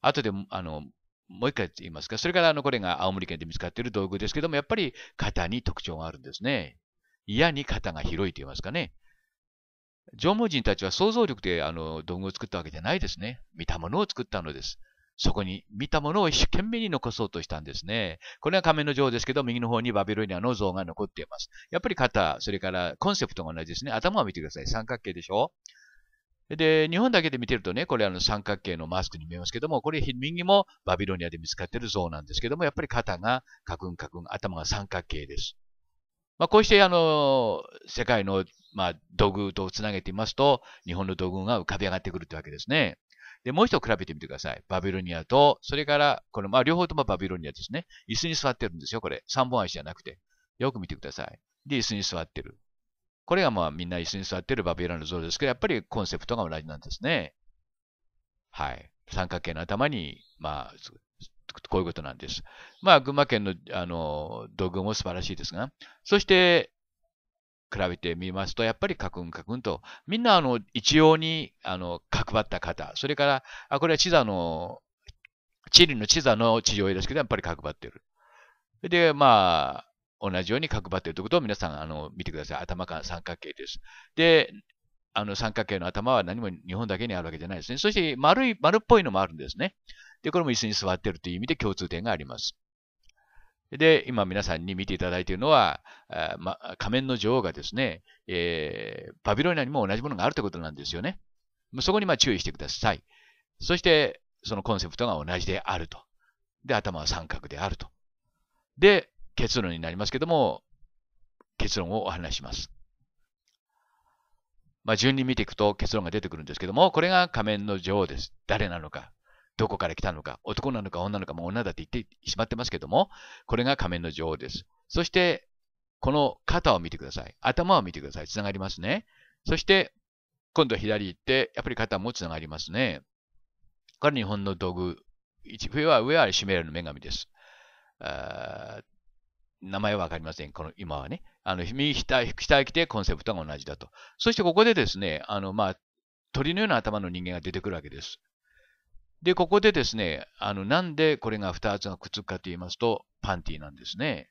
後で、あの、もう一回言いますか。それからあの、これが青森県で見つかっている道具ですけども、やっぱり型に特徴があるんですね。嫌に型が広いと言いますかね。縄文人たちは想像力であの道具を作ったわけじゃないですね。見たものを作ったのです。そこに見たものを一生懸命に残そうとしたんですね。これは仮面の像ですけど、右の方にバビロニアの像が残っています。やっぱり肩、それからコンセプトが同じですね。頭を見てください。三角形でしょで、日本だけで見てるとね、これあの三角形のマスクに見えますけども、これ右もバビロニアで見つかっている像なんですけども、やっぱり肩がカクンカクン、頭が三角形です。まあ、こうしてあの、世界の、まあ、土偶とつなげていますと、日本の土偶が浮かび上がってくるというわけですね。で、もう一度比べてみてください。バビロニアと、それから、この、まあ、両方ともバビロニアですね。椅子に座ってるんですよ、これ。三本足じゃなくて。よく見てください。で、椅子に座ってる。これがまあ、みんな椅子に座ってるバビロニアの像ですけど、やっぱりコンセプトが同じなんですね。はい。三角形の頭に、まあ、こういうことなんです。まあ、群馬県の、あの、道具も素晴らしいですが、そして、比べてみますと、やっぱりカクンカクンと、みんなあの、一様に、あの、角張った方、それから、あ、これはチ座の、地理の地座の地上絵ですけど、やっぱり角張ってる。で、まあ、同じように角張ってるということを皆さん、あの、見てください。頭ら三角形です。で、あの、三角形の頭は何も日本だけにあるわけじゃないですね。そして、丸い、丸っぽいのもあるんですね。で、これも椅子に座っているという意味で共通点があります。で、今皆さんに見ていただいているのは、ま、仮面の女王がですね、えー、バビロニアにも同じものがあるということなんですよね。そこにま注意してください。そして、そのコンセプトが同じであると。で、頭は三角であると。で、結論になりますけども、結論をお話します。まあ、順に見ていくと結論が出てくるんですけども、これが仮面の女王です。誰なのか。どこから来たのか、男なのか女なのか、もう女だって言ってしまってますけども、これが仮面の女王です。そして、この肩を見てください。頭を見てください。つながりますね。そして、今度左行って、やっぱり肩もつながりますね。これ日本の道具。上は、上はシメラの女神です。名前はわかりません。この今はね。あの、右下、下へ来てコンセプトが同じだと。そしてここでですね、あの、まあ、鳥のような頭の人間が出てくるわけです。で、ここでですね、あの、なんでこれが二つがくっつくかと言いますと、パンティなんですね。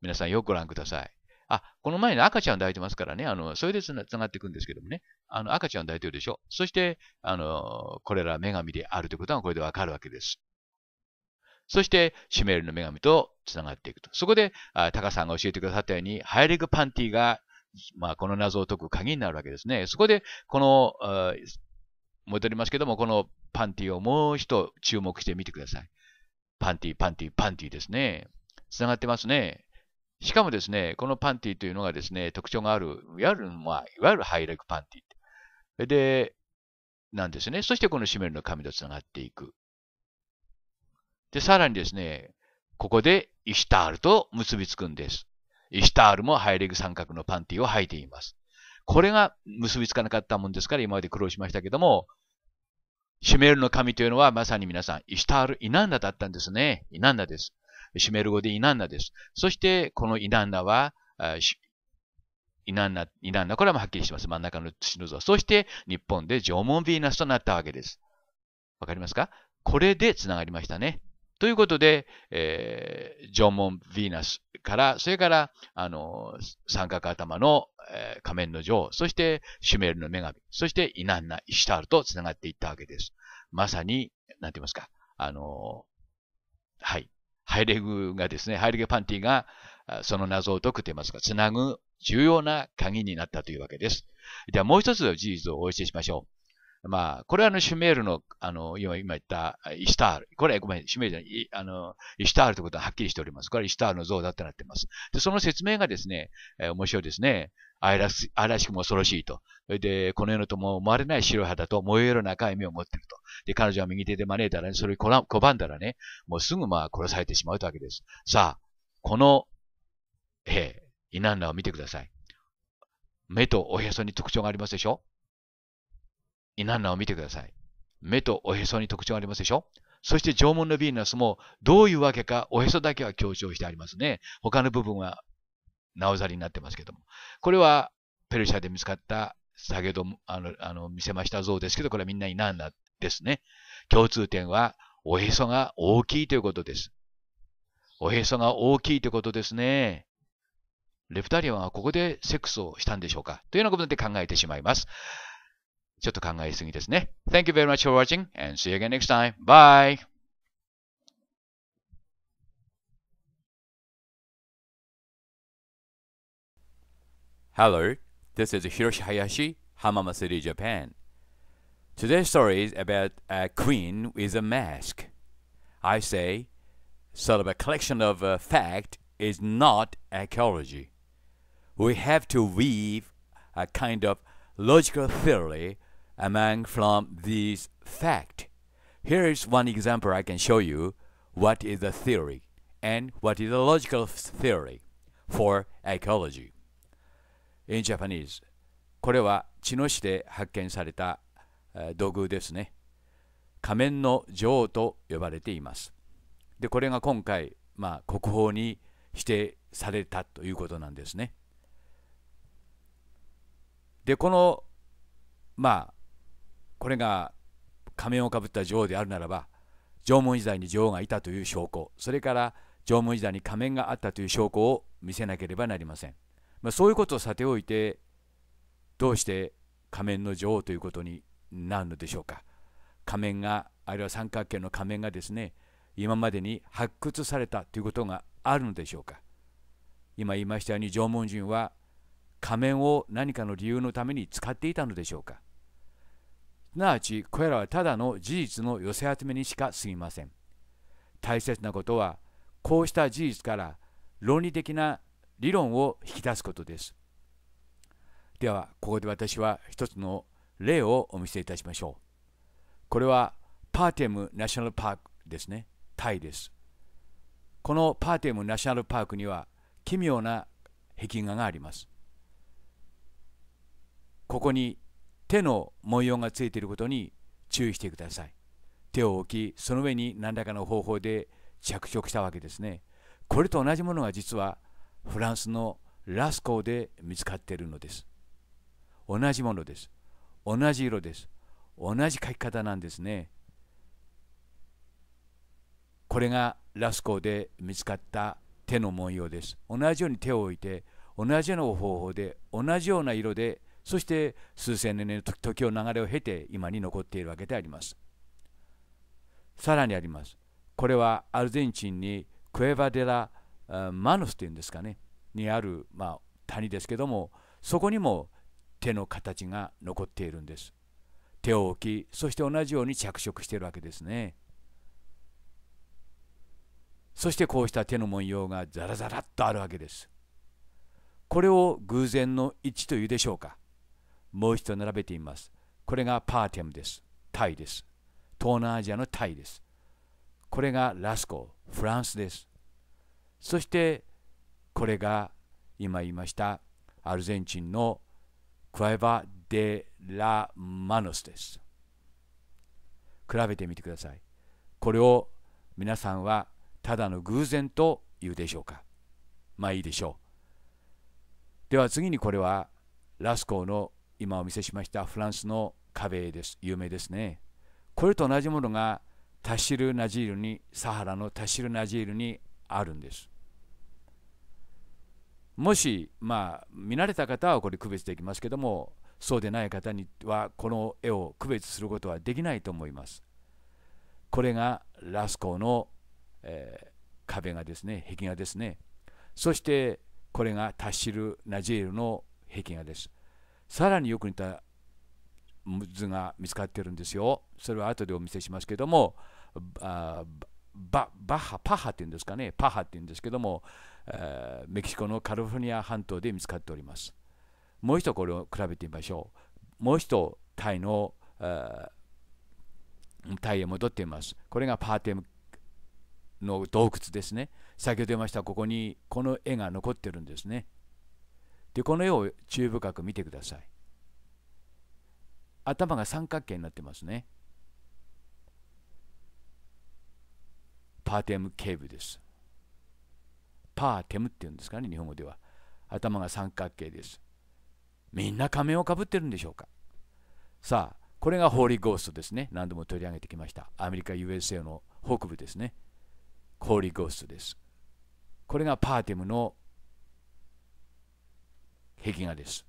皆さんよくご覧ください。あ、この前に赤ちゃん抱いてますからね、あの、それでつながっていくんですけどもね、あの、赤ちゃん抱いてるでしょ。そして、あの、これら女神であるということがこれでわかるわけです。そして、シュメールの女神と繋がっていくと。そこで、あタカさんが教えてくださったように、ハイレグパンティが、まあ、この謎を解く鍵になるわけですね。そこで、この、戻りますけども、このパンティをもう一度注目してみてください。パンティ、パンティ、パンティですね。つながってますね。しかもですね、このパンティというのがですね、特徴がある、いわゆる、まあ、いわゆるハイレグパンティ。で、なんですね。そしてこのシメルの髪とつながっていく。で、さらにですね、ここでイシュタールと結びつくんです。イシュタールもハイレグ三角のパンティを履いています。これが結びつかなかったもんですから今まで苦労しましたけども、シュメールの神というのはまさに皆さん、イシュタール・イナンナだったんですね。イナンナです。シュメール語でイナンナです。そしてこのイナンナは、イナンナ、イナンナ、これははっきりします。真ん中の土の像。そして日本で縄文ヴィーナスとなったわけです。わかりますかこれで繋がりましたね。ということで、えー、縄文ヴィーナスから、それから、あの、三角頭のえ仮面の女王、そしてシュメールの女神、そしてイナンナ・イシュタールと繋がっていったわけです。まさに、なんて言いますか、あのはい。ハイレグがですね、ハイレグパンティが、その謎を解くと言いますか、つなぐ重要な鍵になったというわけです。ではもう一つの事実をお教えしましょう。まあ、これはあの、シュメールの、あの、今言った、イシュタール。これはごめん、シュメールじゃない、あの、イシュタールということははっきりしております。これはイシュタールの像だってなっています。で、その説明がですね、え面白いですね。愛らしくも恐ろしいと。で、この世のとも思われない白肌と燃えよな赤い目を持っていると。で、彼女は右手で招いたらね、それを拒んだらね、もうすぐまあ殺されてしまうというわけです。さあ、この、えー、イナンナを見てください。目とおへそに特徴がありますでしょイナンナを見てください。目とおへそに特徴がありますでしょそして縄文のヴィーナスもどういうわけかおへそだけは強調してありますね。他の部分はなおざりになってますけども。これはペルシャで見つかった、先ほどあのあの見せました像ですけど、これはみんなになんだですね。共通点は、おへそが大きいということです。おへそが大きいということですね。レプタリアンはここでセックスをしたんでしょうかというようなことで考えてしまいます。ちょっと考えすぎですね。Thank you very much for watching and see you again next time. Bye! Hello, this is Hiroshi Hayashi, Hamama City, Japan. Today's story is about a queen with a mask. I say, sort of a collection of uh, fact is not archaeology. We have to weave a kind of logical theory among from these fact. Here is one example I can show you what is a theory and what is a logical theory for archaeology. in Japanese これは茅野市で発見された土偶ですね仮面の女王と呼ばれていますでこれが今回、まあ、国宝に指定されたということなんですねでこのまあこれが仮面をかぶった女王であるならば縄文時代に女王がいたという証拠それから縄文時代に仮面があったという証拠を見せなければなりませんまあ、そういうことをさておいてどうして仮面の女王ということになるのでしょうか仮面があるいは三角形の仮面がですね今までに発掘されたということがあるのでしょうか今言いましたように縄文人は仮面を何かの理由のために使っていたのでしょうかすなわちこれらはただの事実の寄せ集めにしか過ぎません大切なことはこうした事実から論理的な理論を引き出すことですではここで私は一つの例をお見せいたしましょうこれはパーテムナショナルパークですねタイですこのパーテムナショナルパークには奇妙な壁画がありますここに手の模様がついていることに注意してください手を置きその上に何らかの方法で着色したわけですねこれと同じものが実はフランスのラスコーで見つかっているのです。同じものです。同じ色です。同じ書き方なんですね。これがラスコーで見つかった手の文様です。同じように手を置いて、同じような方法で、同じような色で、そして数千年の時を流れを経て今に残っているわけであります。さらにあります。これはアルゼンチンにクエバデラ・マノスというんですかねにある、まあ、谷ですけどもそこにも手の形が残っているんです手を置きそして同じように着色しているわけですねそしてこうした手の文様がザラザラっとあるわけですこれを偶然の位置というでしょうかもう一度並べてみますこれがパーティムですタイです東南アジアのタイですこれがラスコフランスですそしてこれが今言いましたアルゼンチンのクワバ・デ・ラ・マノスです。比べてみてください。これを皆さんはただの偶然と言うでしょうか。まあいいでしょう。では次にこれはラスコーの今お見せしましたフランスの壁です。有名ですね。これと同じものがタシル・ナジールにサハラのタシル・ナジールにあるんです。もし、まあ、見慣れた方はこれ区別できますけどもそうでない方にはこの絵を区別することはできないと思います。これがラスコーの、えー、壁画ですね壁画ですね。そしてこれがタッシル・ナジェールの壁画です。さらによく似た図が見つかってるんですよ。それは後でお見せしますけどもバッハパッハっていうんですかねパッハっていうんですけどもメキシコのカリフォルニア半島で見つかっておりますもう一度これを比べてみましょうもう一度タイのタイへ戻っていますこれがパーテムの洞窟ですね先ほど言いましたここにこの絵が残ってるんですねでこの絵を注意深く見てください頭が三角形になってますねパーテムケーブですパーテムっていうんですかね、日本語では。頭が三角形です。みんな仮面をかぶってるんでしょうかさあ、これがホーリーゴーストですね。何度も取り上げてきました。アメリカ、USA の北部ですね。ホーリーゴーストです。これがパーテムの壁画です。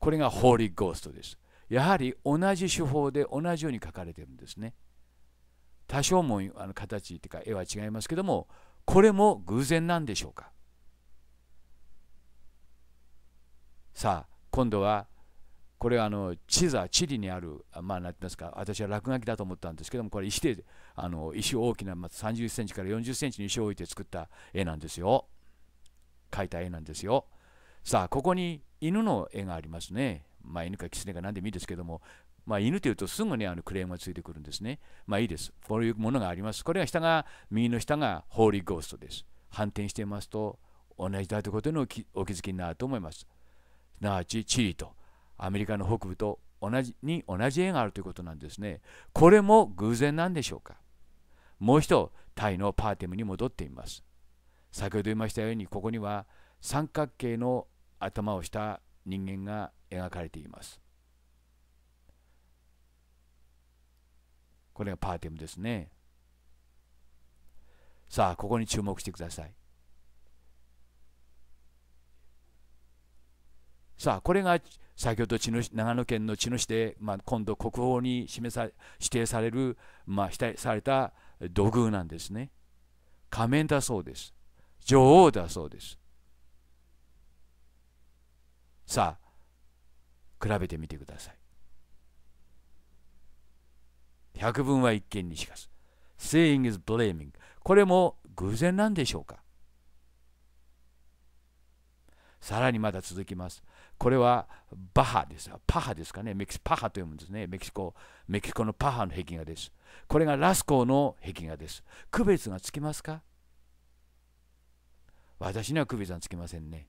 これがホーリーゴーストです。やはり同じ手法で同じように書かれてるんですね。多少もあの形というか絵は違いますけどもこれも偶然なんでしょうかさあ今度はこれはあの地座地理にあるまあなってますか私は落書きだと思ったんですけどもこれ石であの石を大きな、3 0センチから4 0センチに石を置いて作った絵なんですよ描いた絵なんですよさあここに犬の絵がありますねまあ犬か狐か何でもいいですけどもまあ、犬というとすぐにあのクレームがついてくるんですね。まあいいです。こういうものがあります。これが下が、右の下がホーリーゴーストです。反転していますと、同じだということにお気づきになると思います。すなわち、チリとアメリカの北部と同じに同じ絵があるということなんですね。これも偶然なんでしょうか。もう一度、タイのパーティムに戻っています。先ほど言いましたように、ここには三角形の頭をした人間が描かれています。これがパーティムですね。さあ、ここに注目してください。さあ、これが先ほどの長野県の茅野市で、まあ、今度国宝に示さ指定される、まあ、指定された土偶なんですね。仮面だそうです。女王だそうです。さあ、比べてみてください。百聞は一見にしかす。Seeing is blaming。これも偶然なんでしょうかさらにまだ続きます。これはバハですパハですかね。メキパハと読むんですね。メキシコ、メキシコのパハの壁画です。これがラスコーの壁画です。区別がつきますか私には区別がつきませんね。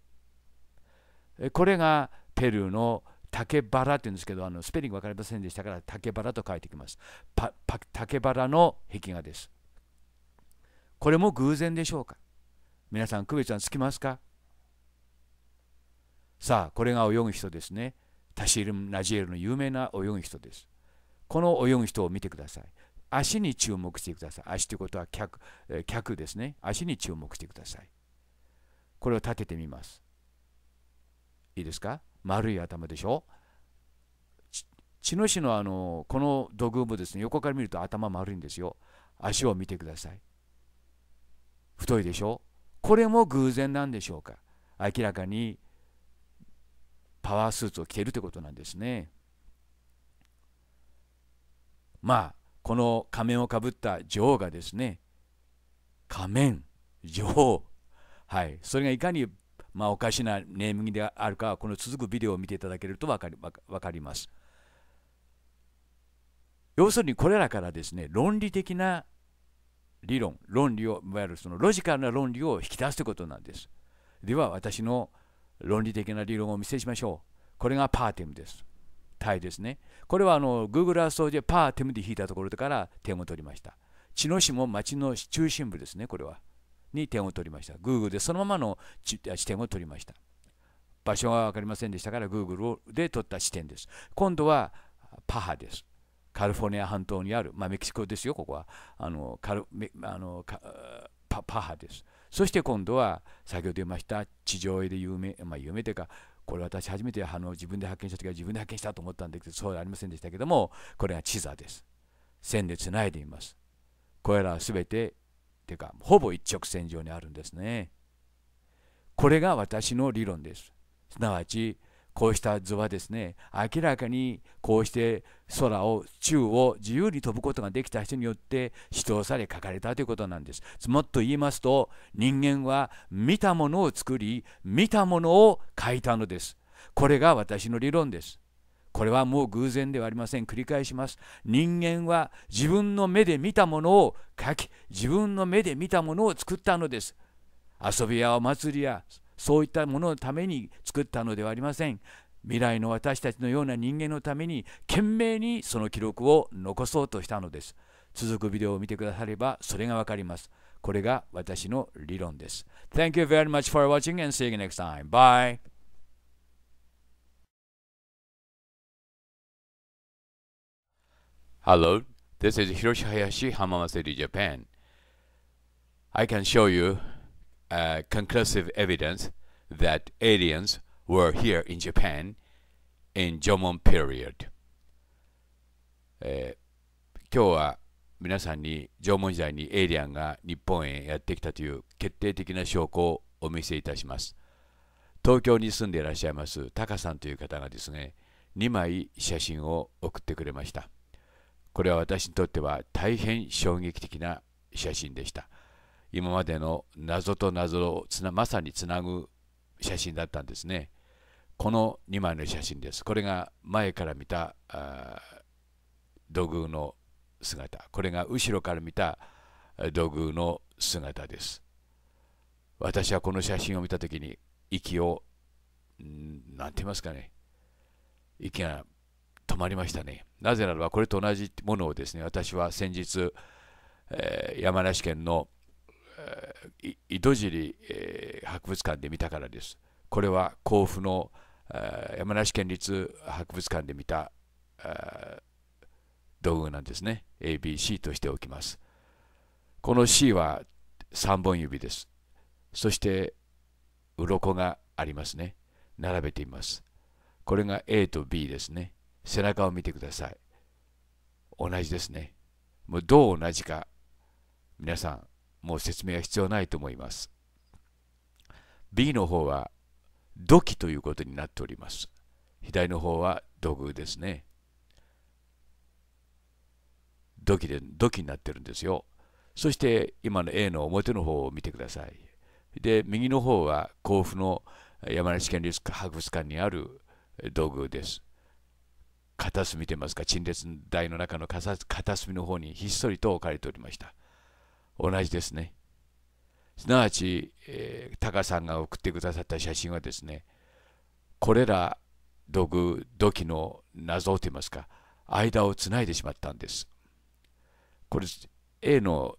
これがペルーの竹バラって言うんですけどあのスペリング分かりませんでしたから竹バラと書いてきますパパ竹バラの壁画ですこれも偶然でしょうか皆さんちゃんつきますかさあこれが泳ぐ人ですねタシール・ナジエルの有名な泳ぐ人ですこの泳ぐ人を見てください足に注目してください足ということは脚脚ですね足に注目してくださいこれを立ててみますいいですか丸い頭でしょ茅野市のあのこの土偶もですね横から見ると頭丸いんですよ足を見てください太いでしょこれも偶然なんでしょうか明らかにパワースーツを着てるということなんですねまあこの仮面をかぶった女王がですね仮面女王はいそれがいかにまあ、おかしなネーミングであるかはこの続くビデオを見ていただけると分かり分かります。要するにこれらからですね論理的な理論論理をいわゆるそのロジカルな論理を引き出すということなんです。では私の論理的な理論をお見せしましょう。これがパーティムです。タイですね。これはあの Google Earth でパーティムで引いたところから点を取りました。茅野市も町の中心部ですね、これは。に点を取りました。Google でそのままの地点を取りました。場所が分かりませんでしたから Google で取った地点です。今度はパハです。カリフォルニア半島にある、まあ、メキシコですよ、ここは。あのカルあのパパハです。そして今度は先ほど言いました地上絵で有名、まあ、というかこれ私初めてあの自分で発見した時は自分で発見したと思ったんですけどそうはありませんでしたけどもこれが地座です線でつないでみますこれらは全てていうかほぼ一直線上にあるんですね。これが私の理論です。すなわちこうした図はですね明らかにこうして空を宙を自由に飛ぶことができた人によって指導され書かれたということなんです。もっと言いますと人間は見たものを作り見たものを書いたのです。これが私の理論です。これはもう偶然ではありません繰り返します人間は自分の目で見たものを書き自分の目で見たものを作ったのです遊びやお祭りやそういったもののために作ったのではありません未来の私たちのような人間のために懸命にその記録を残そうとしたのです続くビデオを見てくださればそれがわかりますこれが私の理論です Thank you very much for watching and see you next time. Bye! Hello, this is Hiroshi Hayashi, Hamama City, Japan. I can show you a conclusive evidence that aliens were here in Japan in Jomon period. えー、今日は皆さんに縄文時代にエイリアンが日本へやってきたという決定的な証拠をお見せいたします。東京に住んでいらっしゃいますタカさんという方がですね2枚写真を送ってくれました。これは私にとっては大変衝撃的な写真でした。今までの謎と謎をつなまさにつなぐ写真だったんですね。この2枚の写真です。これが前から見た土偶の姿。これが後ろから見た土偶の姿です。私はこの写真を見た時に息を何て言いますかね息が止まりましたね。なぜならば、これと同じものをですね、私は先日、えー、山梨県の、えー、井戸尻、えー、博物館で見たからです。これは甲府の、えー、山梨県立博物館で見た、えー、道具なんですね。ABC としておきます。この C は3本指です。そして、鱗がありますね。並べてみます。これが A と B ですね。背中を見てください。同じですね。もうどう同じか、皆さん、もう説明は必要ないと思います。B の方は土器ということになっております。左の方は土偶ですね。土器で、土器になってるんですよ。そして今の A の表の方を見てください。で、右の方は甲府の山梨県立博物館にある土偶です。片隅といいますか陳列台の中の片隅の方にひっそりと置かれておりました同じですねすなわち、えー、タカさんが送ってくださった写真はですねこれら土偶土器の謎といいますか間をつないでしまったんですこれ A の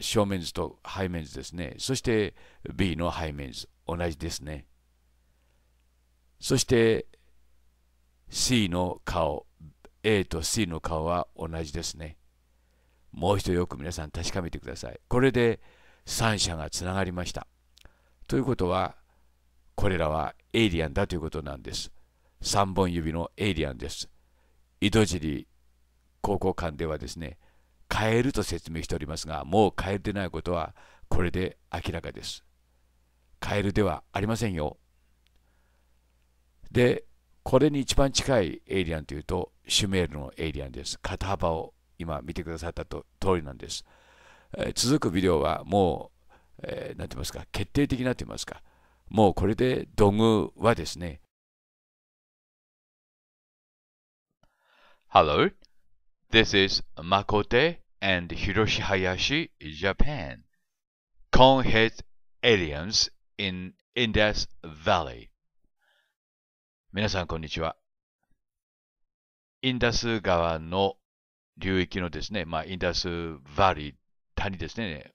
正面図と背面図ですねそして B の背面図同じですねそして C の顔 A と C の顔は同じですねもう一度よく皆さん確かめてくださいこれで3者がつながりましたということはこれらはエイリアンだということなんです3本指のエイリアンです井戸尻高校間ではですねカエルと説明しておりますがもうカエルでないことはこれで明らかですカエルではありませんよでこれに一番近いエイリアンというと、シュメールのエイリアンです。肩幅を今見てくださったと通りなんです。えー、続くビデオはもう、えー、なんて言いますか、決定的になっていますか、もうこれで土偶はですね。Hello, this is Makote and Hiroshi Hayashi, Japan. Con Head Aliens in Indus Valley. 皆さん、こんにちは。インダス川の流域のですね、まあ、インダスバリー、谷ですね、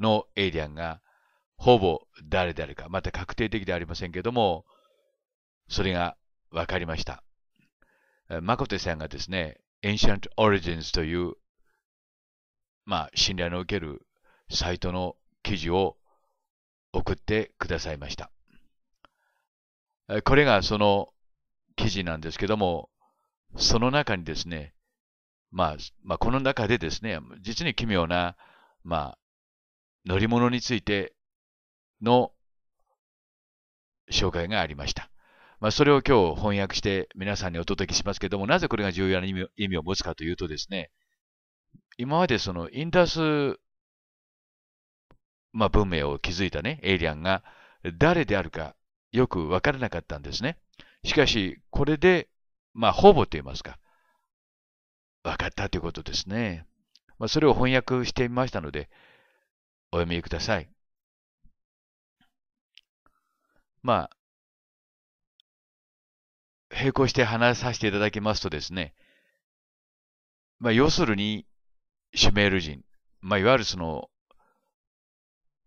のエイリアンが、ほぼ誰々か、また確定的ではありませんけども、それが分かりました。マコテさんがですね、Ancient Origins という、まあ、信頼の受けるサイトの記事を送ってくださいました。これがその記事なんですけども、その中にですね、まあ、まあ、この中でですね、実に奇妙な、まあ、乗り物についての紹介がありました。まあ、それを今日翻訳して皆さんにお届けしますけども、なぜこれが重要な意味を持つかというとですね、今までそのインダス、まあ、文明を築いたね、エイリアンが誰であるかよくわからなかったんですね。しかし、これで、まあ、ほぼと言いますか、分かったということですね。まあ、それを翻訳してみましたので、お読みください。まあ、並行して話させていただきますとですね、まあ、要するに、シュメール人、まあ、いわゆるその、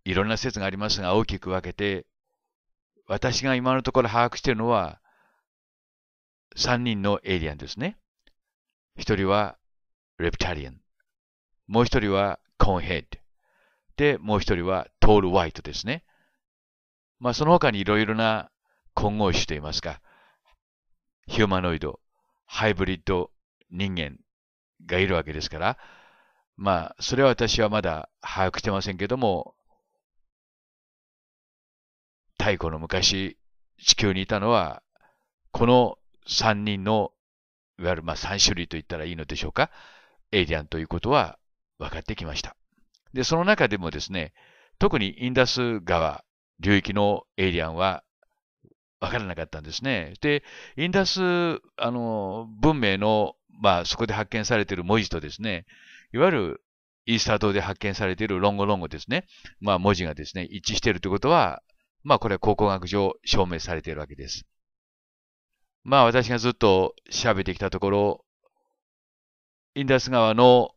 いろんな説がありますが、大きく分けて、私が今のところ把握しているのは、3人のエイリアンですね。1人はレプタリアン。もう1人はコーンヘッド。で、もう1人はトール・ワイトですね。まあ、その他にいろいろな混合種といいますか、ヒューマノイド、ハイブリッド人間がいるわけですから、まあ、それは私はまだ把握してませんけども、太古の昔、地球にいたのは、この3人の、いわゆるまあ3種類と言ったらいいのでしょうか、エイリアンということは分かってきました。で、その中でもですね、特にインダス川流域のエイリアンは分からなかったんですね。で、インダスあの文明の、まあ、そこで発見されている文字とですね、いわゆるイースター島で発見されているロンゴロンゴですね、まあ、文字がですね、一致しているということはまあこれは考古学上証明されているわけです。まあ私がずっと調べてきたところ、インダス川の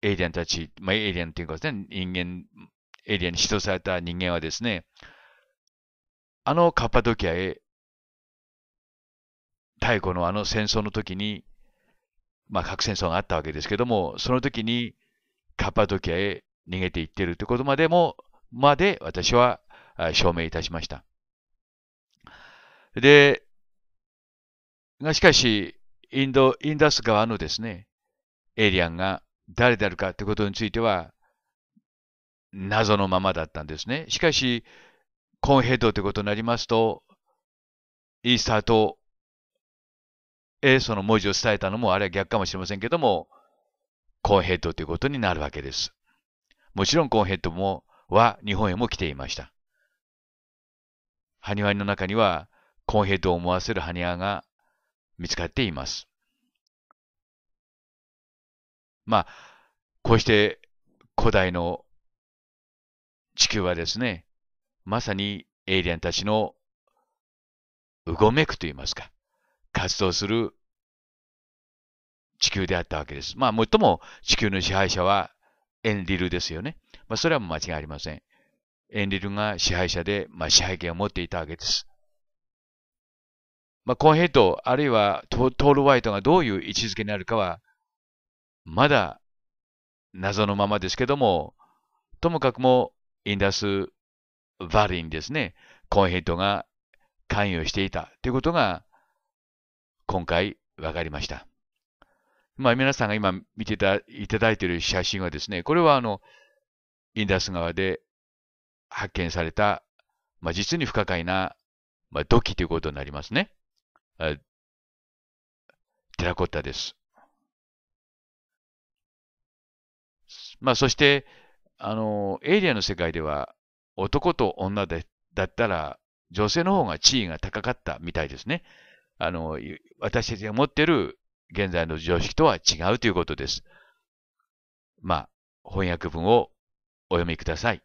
エイリアンたち、まあエイリアンっていうかですね、人間、エイリアンに指導された人間はですね、あのカッパドキアへ、太古のあの戦争の時に、まあ核戦争があったわけですけども、その時にカッパドキアへ逃げていってるってことまでも、まで私は証明いたしました。で、がしかし、インド、インダス側のですね、エイリアンが誰であるかということについては、謎のままだったんですね。しかし、コンヘッドということになりますと、イースターとへその文字を伝えたのも、あれは逆かもしれませんけども、コンヘッドということになるわけです。もちろんコンヘッドも、は日本へも来ていました。埴輪の中には、コンヘと思わせる埴輪が見つかっています。まあ、こうして古代の地球はですね、まさにエイリアンたちのうごめくといいますか、活動する地球であったわけです。まあ、もっとも地球の支配者はエンリルですよね。まあ、それは間違いありません。エンリルが支配者で、まあ、支配権を持っていたわけです。まあ、コンヘイト、あるいはトール・ワイトがどういう位置づけになるかは、まだ謎のままですけども、ともかくもインダス・バリーにですね、コンヘイトが関与していたということが、今回わかりました。まあ、皆さんが今見ていただいている写真はですね、これはあの、インダス川で発見された、まあ、実に不可解な、まあ、土器ということになりますね。テラコッタです。まあ、そして、あの、エイリアの世界では、男と女でだったら、女性の方が地位が高かったみたいですね。あの、私たちが持っている現在の常識とは違うということです。まあ、翻訳文をお読みください。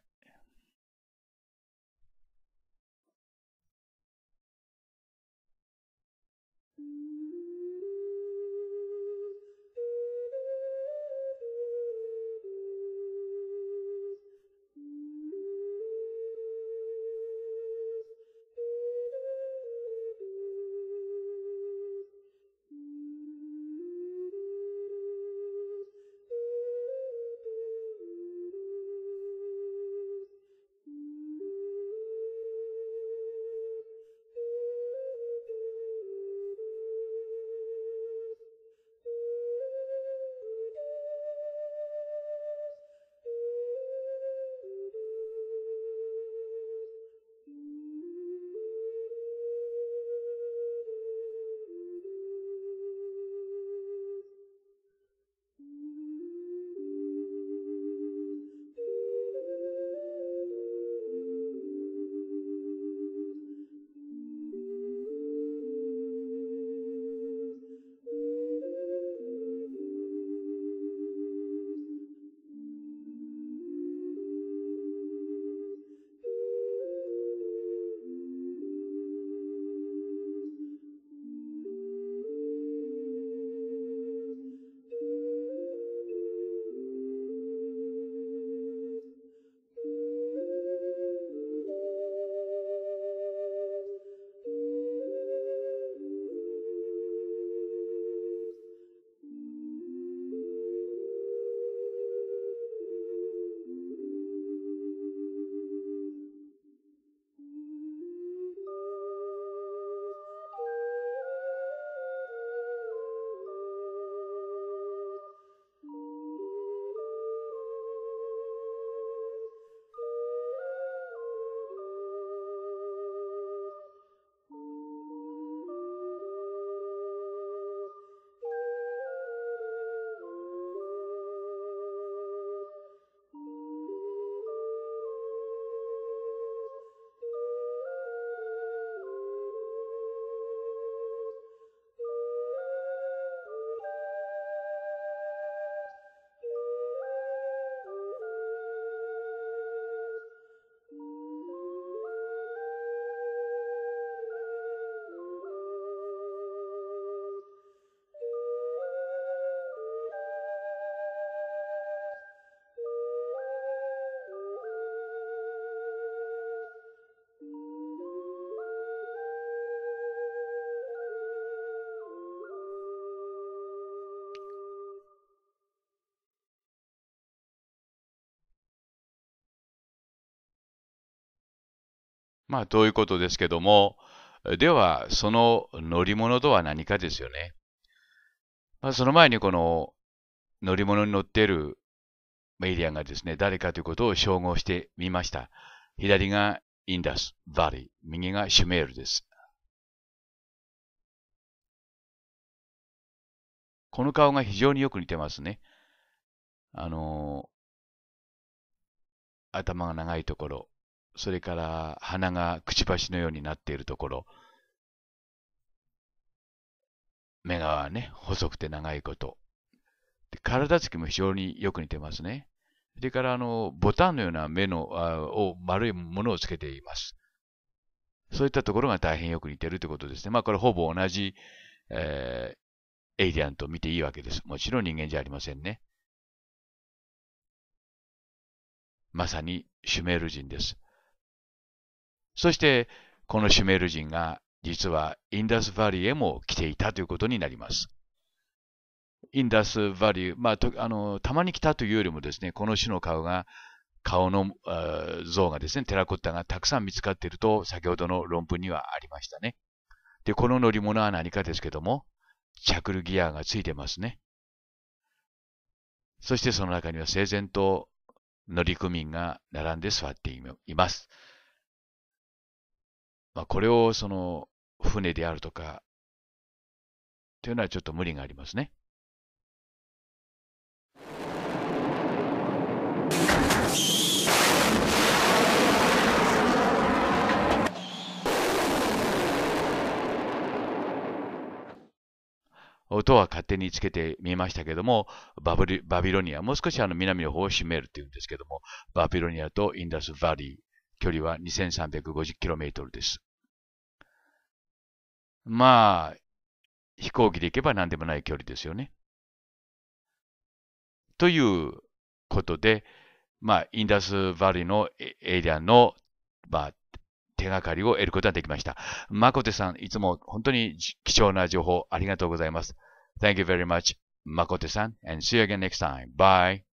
まあ、ということですけども、では、その乗り物とは何かですよね。まあ、その前にこの乗り物に乗っているエイリアンがですね、誰かということを称号してみました。左がインダス、バリ、右がシュメールです。この顔が非常によく似てますね。あのー、頭が長いところ、それから鼻がくちばしのようになっているところ、目がね、細くて長いこと。で体つきも非常によく似てますね。それからあの、ボタンのような目のあを丸いものをつけています。そういったところが大変よく似てるということですね。まあこれほぼ同じ、えー、エイリアンと見ていいわけです。もちろん人間じゃありませんね。まさにシュメール人です。そして、このシュメール人が実はインダスバリーへも来ていたということになります。インダスバリー、まあ、あのたまに来たというよりもですね、この種の顔が、顔の像がですね、テラコッタがたくさん見つかっていると、先ほどの論文にはありましたね。で、この乗り物は何かですけども、チャクルギアがついてますね。そしてその中には整然と乗組員が並んで座っています。まあ、これをその船であるとか、というのはちょっと無理がありますね。音は勝手につけてみましたけども、バブリバビロニア、もう少しあの南の方を占めるっていうんですけども、バビロニアとインダス・バリー、距離は 2350km です。まあ、飛行機で行けば何でもない距離ですよね。ということで、まあ、インダスバリのエリアの、まあ、手がかりを得ることができました。マコテさん、いつも本当に貴重な情報ありがとうございます。Thank you very much, マコテさん。And see you again next time. Bye.